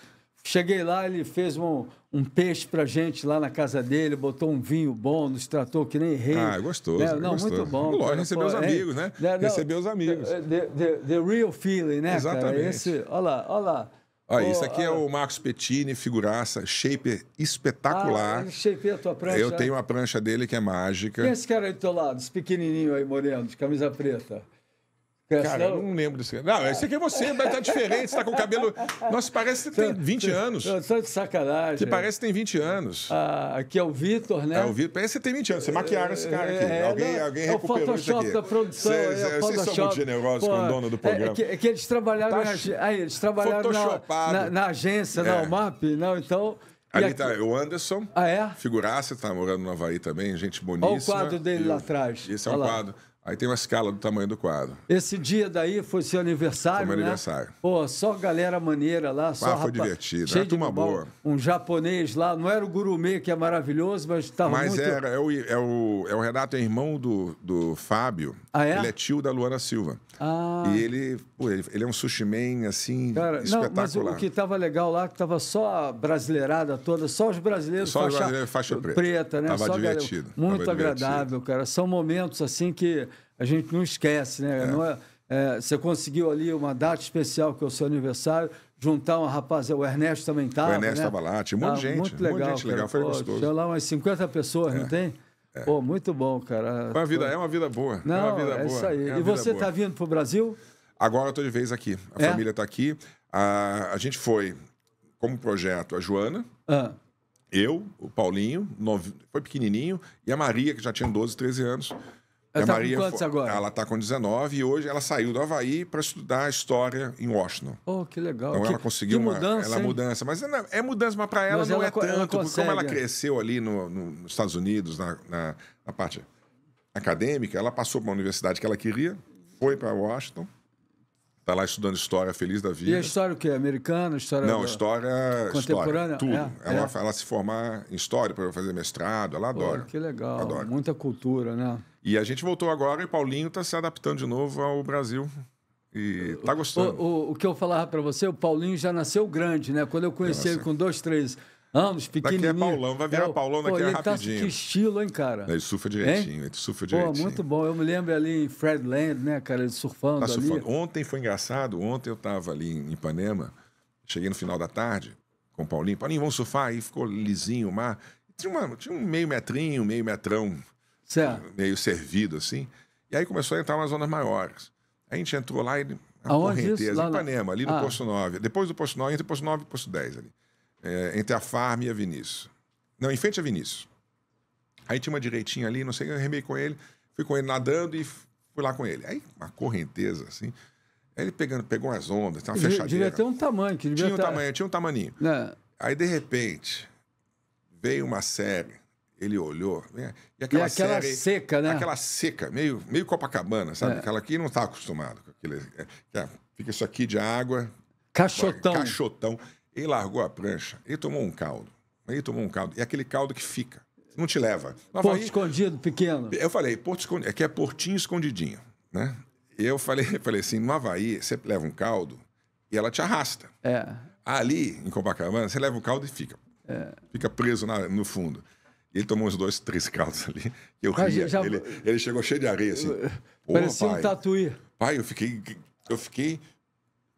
Cheguei lá, ele fez um, um peixe pra gente lá na casa dele, botou um vinho bom, nos tratou que nem rei. Ah, é gostoso. Né? É, não, gostoso. muito bom. Lógico, é né? recebeu os amigos, é, né? Não, recebeu os amigos. The, the, the, real feeling, né, Exatamente. cara? Esse, olha lá, olha lá. Olha, isso aqui é o Marcos Petini, figuraça, shaper espetacular. Ah, shaper a tua prancha. Eu é? tenho a prancha dele que é mágica. E esse cara aí do teu lado, esse pequenininho aí, moreno, de camisa preta? Cara, eu não lembro desse. Não, esse aqui é você, mas tá diferente, você tá com o cabelo. Nossa, parece que tem 20 anos. Só tá de sacanagem. Você parece que tem 20 anos. Ah, aqui é o Vitor, né? É o Vitor. Parece que você tem 20 anos. Você maquiaram esse cara aqui. É, é alguém, não, alguém é o Photoshop da produção. Cês, é, é vocês são muito generosos com o dono do é programa. É, que, que, eles trabalharam, tá na, aí, eles trabalharam na, na, na, agência, na UMAP, é. não, então. Ali está tá o Anderson. Ah, é? Figuraça, tá morando no Havaí também, gente boníssima. Olha o quadro dele e lá atrás. Esse é um quadro. Lá. Aí tem uma escala do tamanho do quadro. Esse dia daí foi seu aniversário, foi meu né? aniversário. Pô, só galera maneira lá, só foi divertido, cheio né? de uma boa. Um japonês lá, não era o Gurumê, que é maravilhoso, mas estava muito... Mas era, é o, é, o, é o Renato, é irmão do, do Fábio, ah, é? Ele é tio da Luana Silva. Ah. E ele, pô, ele é um sushi man, assim, Cara, espetacular. Não, mas o que estava legal lá, que estava só a brasileirada toda, só os brasileiros só faixa, brasileiro, faixa preta. preta né? Tava só divertido. Galera, muito tava agradável, divertido. cara. São momentos, assim, que a gente não esquece, né? É. Não é, é, você conseguiu ali uma data especial, que é o seu aniversário, juntar um rapaz, O Ernesto também estava, O Ernesto estava né? lá, tinha um monte de gente. Muito legal, um monte de gente legal, foi Pô, gostoso. Tinha lá umas 50 pessoas, é. não tem? É. Pô, muito bom, cara. É uma vida, é uma vida boa. Não, é uma vida é boa. isso aí. É e você está vindo para o Brasil? Agora eu estou de vez aqui. A é? família está aqui. A, a gente foi, como projeto, a Joana, ah. eu, o Paulinho, foi pequenininho, e a Maria, que já tinha 12, 13 anos. Ela tá Maria, com quantos agora? Ela está com 19 e hoje ela saiu do Havaí para estudar história em Washington. Oh, que legal. Então que, ela conseguiu que mudança, uma ela mudança. Mas é, é mudança, mas para ela mas não ela, é tanto. Ela consegue, porque como ela cresceu ali no, no, nos Estados Unidos, na, na, na parte acadêmica, ela passou para uma universidade que ela queria, foi para Washington. Tá lá estudando história, feliz da vida. E a história o quê? Americana? História Não, história. Contemporânea? História, tudo. É, ela, é. ela se formar em história para fazer mestrado, ela adora. Pô, que legal. Adora. Muita cultura, né? E a gente voltou agora e Paulinho está se adaptando de novo ao Brasil. E tá gostando. O, o, o que eu falava para você, o Paulinho já nasceu grande, né? Quando eu conheci ele com dois, três anos, pequenininho. Daqui é Paulão, vai virar é, Paulão daqui pô, é rapidinho. Tá, que estilo, hein, cara? Ele surfa direitinho, hein? ele surfa direitinho. Pô, muito bom. Eu me lembro ali em Fredland, né, cara, ele surfando tá surfando. ali. Ontem foi engraçado, ontem eu tava ali em Ipanema, cheguei no final da tarde com o Paulinho. Paulinho, vamos surfar? Aí ficou lisinho o mar. Tinha, uma, tinha um meio metrinho, meio metrão certo. meio servido assim. E aí começou a entrar umas ondas maiores. A gente entrou lá e a Aonde correnteza, lá, Ipanema, ali no ah. Posto 9. Depois do Posto 9, entre o Posto 9 e o Posto 10 ali. É, entre a Farm e a Vinícius. Não, em frente a Vinícius. Aí tinha uma direitinha ali, não sei, eu remei com ele, fui com ele nadando e fui lá com ele. Aí uma correnteza assim. Aí ele pegando, pegou umas ondas, tinha uma fechadinha. Devia ter um tamanho. Que devia tinha um tamanho, tinha um tamaninho. É. Aí de repente veio uma série ele olhou. Né? E aquela, e é, aquela série, seca, né? Aquela seca, meio, meio Copacabana, sabe? É. Aquela que não está acostumado com aquele. É, tá, fica isso aqui de água. Cachotão. Cachotão. Ele largou a prancha, e tomou um caldo. aí tomou um caldo. E é aquele caldo que fica. Não te leva. Porto escondido, pequeno. Eu falei, Porto escondido. Aqui é Portinho escondidinho, né? eu falei, falei assim: no Havaí, você leva um caldo e ela te arrasta. É. Ali, em Copacabana, você leva o caldo e fica. É. Fica preso na, no fundo. Ele tomou uns dois, três caldos ali. Eu ria. Já... Ele, ele, chegou cheio de areia, assim. Parecia um tatuí. Pai, eu fiquei, eu fiquei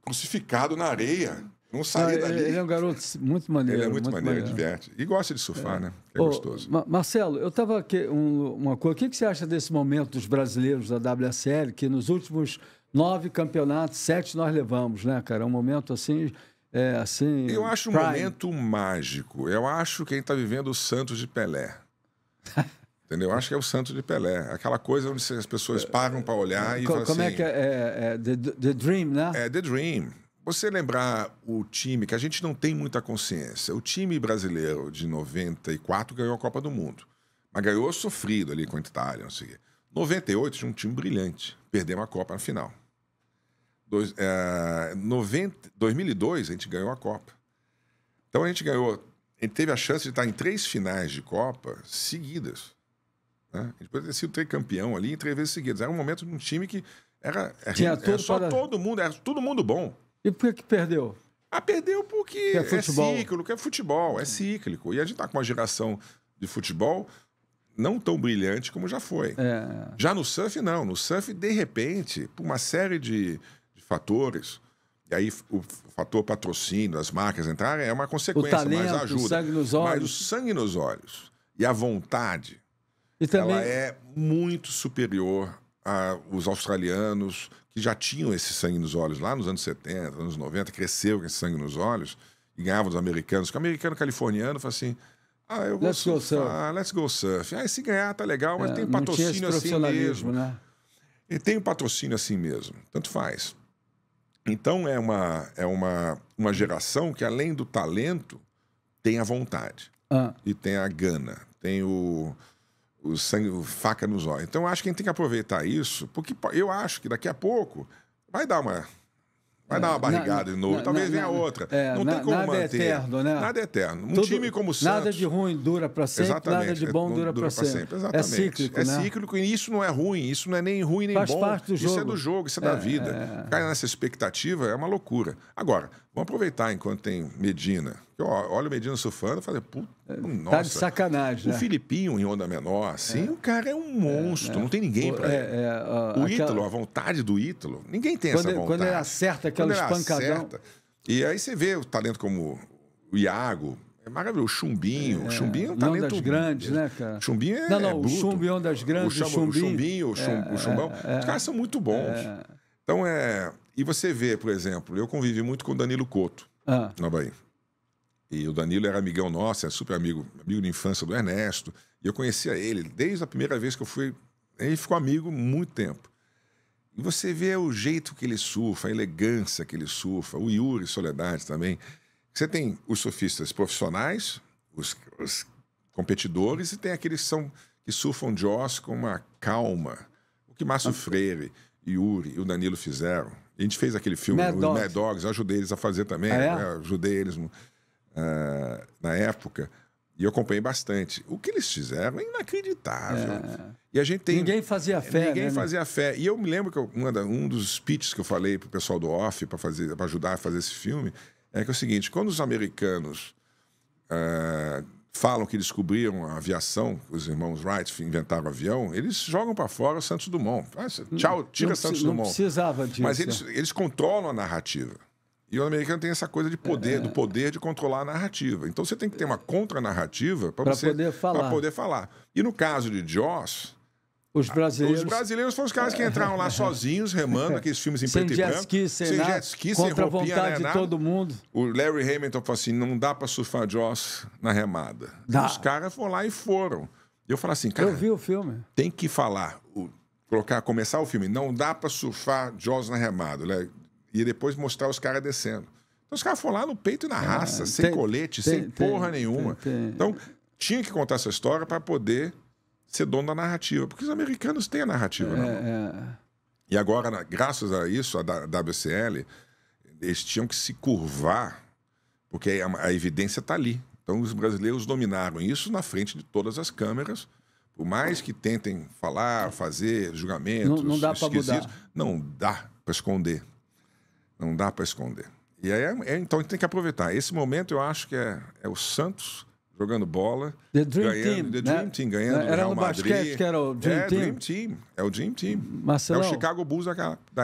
crucificado na areia. Não saía dali. Ele é um garoto muito maneiro. Ele é muito, muito maneiro, maneiro, diverte. E gosta de surfar, é. né? É Ô, gostoso. Ma Marcelo, eu estava aqui. Um, uma coisa. O que, que você acha desse momento dos brasileiros da WSL, que nos últimos nove campeonatos, sete nós levamos, né, cara? É um momento assim é, assim. Eu acho prime. um momento mágico. Eu acho quem está vivendo o Santos de Pelé. Entendeu? Eu acho que é o Santos de Pelé. Aquela coisa onde as pessoas é, param para olhar é, e Co Como é assim, é que é, é the, the Dream, né? É The Dream. Você lembrar o time, que a gente não tem muita consciência. O time brasileiro de 94 ganhou a Copa do Mundo. Mas ganhou sofrido ali com a Itália, não sei o quê. 98 tinha um time brilhante. Perdemos a Copa na final. Dois, é, 90, 2002 a gente ganhou a Copa. Então a gente ganhou, a gente teve a chance de estar em três finais de Copa seguidas. Né? A gente poderia ter sido tricampeão ali em três vezes seguidas. Era um momento de um time que era, era, Tinha era só para... todo mundo, era todo mundo bom. E por que, perdeu? Ah, perdeu porque que é, é futebol. é cíclico, é futebol, é cíclico. E a gente está com uma geração de futebol não tão brilhante como já foi. É. Já no surf, não. No surf, de repente, por uma série de, fatores. E aí o fator patrocínio, as marcas entrarem, é uma consequência, o talento, mas ajuda. O sangue nos olhos. Mas o sangue nos olhos e a vontade, e também... ela é muito superior aos australianos que já tinham esse sangue nos olhos lá nos anos 70, anos 90, cresceu com esse sangue nos olhos e ganhavam dos americanos. Que o americano californiano fala assim... Ah, eu vou let's go let's go surf. Ah, se ganhar tá legal, mas é, tem patrocínio assim mesmo. Né? E tem um patrocínio assim mesmo, tanto faz. Então é uma, é uma, uma geração que, além do talento, tem a vontade. Ah. E tem a gana, tem o, o sangue, o faca nos olhos. Então eu acho que a gente tem que aproveitar isso, porque eu acho que daqui a pouco vai dar uma Vai dar uma é, barrigada na, de novo. Na, Talvez na, venha outra. É, não tem como nada é manter. Nada é eterno, né? Nada é eterno. Um Tudo, time como o Santos... Nada de ruim dura para sempre, exatamente, nada de é bom dura, dura para sempre. sempre. Exatamente. É cíclico, É né? cíclico e isso não é ruim, isso não é nem ruim nem Faz bom. Parte do isso jogo. é do jogo, isso é, é da vida. É... nessa expectativa é uma loucura. Agora, vamos aproveitar enquanto tem Medina, eu olho o Medina surfando e falei, puta, é, nossa. Tá de sacanagem, O né? Filipinho em onda menor, assim, é. o cara é um monstro, é, não tem ninguém é. para ele. É, é, o aquela... Ítalo, a vontade do Ítalo, ninguém tem quando, essa vontade. Quando ele acerta aquela quando espancadão... e aí você vê o talento como o Iago, é maravilhoso. O Chumbinho. É, Chumbinho é um talento. Ondas grandes, né, cara? Chumbinho é. Não, não, é o Chumbinho, Ondas Grandes. O, chum, chumbinho, o Chumbinho, o, chum, é, o Chumbão. É, os caras são muito bons. Então é. E você vê, por exemplo, eu convivi muito com o Danilo Couto, ah. na Bahia. E o Danilo era amigão nosso, era super amigo, amigo de infância do Ernesto. E eu conhecia ele desde a primeira vez que eu fui. Ele ficou amigo muito tempo. E você vê o jeito que ele surfa, a elegância que ele surfa, o Yuri Soledade também. Você tem os surfistas profissionais, os, os competidores, e tem aqueles que, são, que surfam Joss com uma calma. O que Márcio ah, Freire, Yuri e o Danilo fizeram. A gente fez aquele filme, Mad Dogs. Mad Dogs, eu ajudei eles a fazer também. Ah, é? Ajudei eles. No... Ah, na época, e eu acompanhei bastante. O que eles fizeram é inacreditável. É. E a gente tem. Ninguém fazia fé. Ninguém né, né? fazia né? fé. E eu me lembro que eu, da, um dos speeches que eu falei para o pessoal do off para fazer, para ajudar a fazer esse filme, é que é o seguinte: quando os americanos uh, falam que descobriram a aviação, os irmãos Wright inventaram o avião, eles jogam para fora o Santos Dumont. Ah, hum, tchau, tira não, Santos Dumont. Não precisava disso. Mas né? eles, eles controlam a narrativa. E o americano tem essa coisa de poder, é. do poder de controlar a narrativa. Então você tem que ter uma contranarrativa para poder Para poder falar. E no caso de Joss, os brasileiros. Os brasileiros foram os caras que entraram lá sozinhos, remando aqueles filmes em sem preto jet e branco. Ski, sem, sem jet ski, sem roupinha, vontade né, de todo mundo. O Larry Hamilton falou assim: não dá para surfar Joss na remada. Dá. Os caras foram lá e foram. Eu falo assim, cara. Eu vi o filme. Tem que falar, o, colocar, começar o filme. Não dá para surfar Joss na remada e depois mostrar os caras descendo. Então os caras foram lá no peito e na ah, raça, sem tem, colete, tem, sem porra tem, nenhuma. Então tinha que contar essa história para poder ser dono da narrativa, porque os americanos têm a narrativa. É, é, E agora, graças a isso, a WCL, eles tinham que se curvar, porque a, a evidência está ali. Então os brasileiros dominaram isso na frente de todas as câmeras. Por mais que tentem falar, fazer julgamentos, não, não dá para mudar. Não dá para esconder. Não dá para esconder. E aí, é, é então, tem que aproveitar. Esse momento, eu acho que é, é o Santos jogando bola. The Dream ganhando, Team. The né? Dream né? Team, ganhando era Real no Madrid. basquete que era o Dream é, Team. Dream Team. É o Dream Team. Marcelão, é o Chicago Bulls da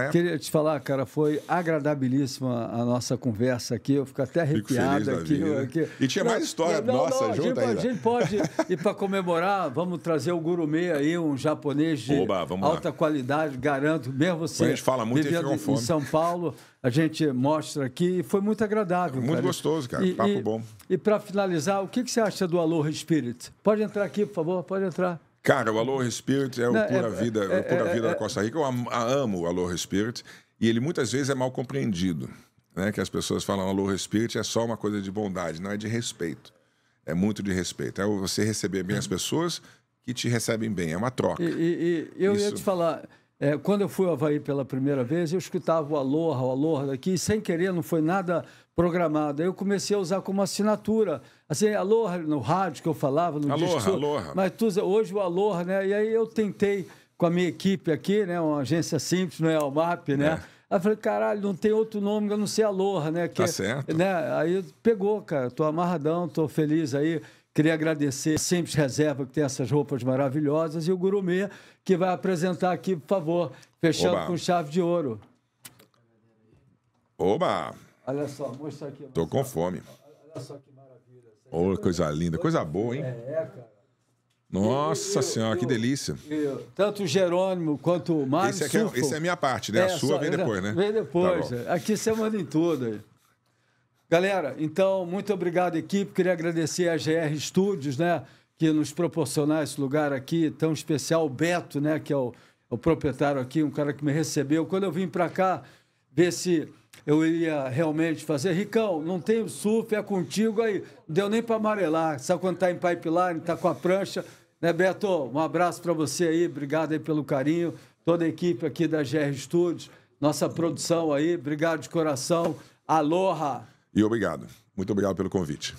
época. Queria te falar, cara, foi agradabilíssima a nossa conversa aqui. Eu fico até arrepiado fico aqui, né? aqui. E tinha mais história não, nossa não, junto a gente, a gente pode ir para comemorar. Vamos trazer o Gurume aí, um japonês de Oba, alta lá. qualidade, garanto. Mesmo você a gente fala muito, em São Paulo a gente mostra aqui. Foi muito agradável. Muito cara. gostoso, cara. E, Papo e, bom. E para finalizar, o que, que você acha do Aloha Spirit? Pode entrar aqui, por favor, pode entrar. Cara, o Aloha Spirit é o Não, pura é, vida, é, pura é, é, vida da é. Costa Rica. Eu amo o Aloha Spirit e ele muitas vezes é mal compreendido. Né? Que as pessoas falam Aloha Spirit é só uma coisa de bondade, não é de respeito. É muito de respeito. É você receber bem as uhum. pessoas que te recebem bem, é uma troca. E, e, e eu Isso... ia te falar, é, quando eu fui ao Havaí pela primeira vez, eu escutava o Aloha, o Aloha daqui, sem querer, não foi nada programado. Aí eu comecei a usar como assinatura. Assim, Aloha no rádio que eu falava, no Aloha, disco, Aloha. Mas tu, hoje o Aloha, né? E aí eu tentei com a minha equipe aqui, né? Uma agência simples, não é o MAP, né? É. Aí eu falei, caralho, não tem outro nome a não ser Aloha, né? Tá que, tá certo. Né? Aí pegou, cara. Tô amarradão, tô feliz aí. Queria agradecer Simples Reserva, que tem essas roupas maravilhosas, e o gurumê que vai apresentar aqui, por favor, fechando Oba. com chave de ouro. Oba! Olha só, mostra aqui. Estou com fome. Olha só que maravilha. Ô, oh, coisa linda, coisa boa, hein? É, é cara. Nossa eu, Senhora, eu, que delícia. Eu, tanto o Jerônimo quanto o é Mário. Esse, é, é, a minha parte, né? É, a sua só, vem depois, né? Vem tá depois. Tá aqui você manda em tudo. Galera, então, muito obrigado, equipe. Queria agradecer a GR Studios, né? Que nos proporcionar esse lugar aqui tão especial. O Beto, né? Que é o, é o proprietário aqui, um cara que me recebeu. Quando eu vim para cá, ver se eu iria realmente fazer. Ricão, não tem surf, é contigo aí. Não deu nem para amarelar. Sabe quando tá em pipeline, tá com a prancha. Né, Beto? Um abraço para você aí. Obrigado aí pelo carinho. Toda a equipe aqui da GR Studios. Nossa produção aí. Obrigado de coração. Aloha! E obrigado. Muito obrigado pelo convite.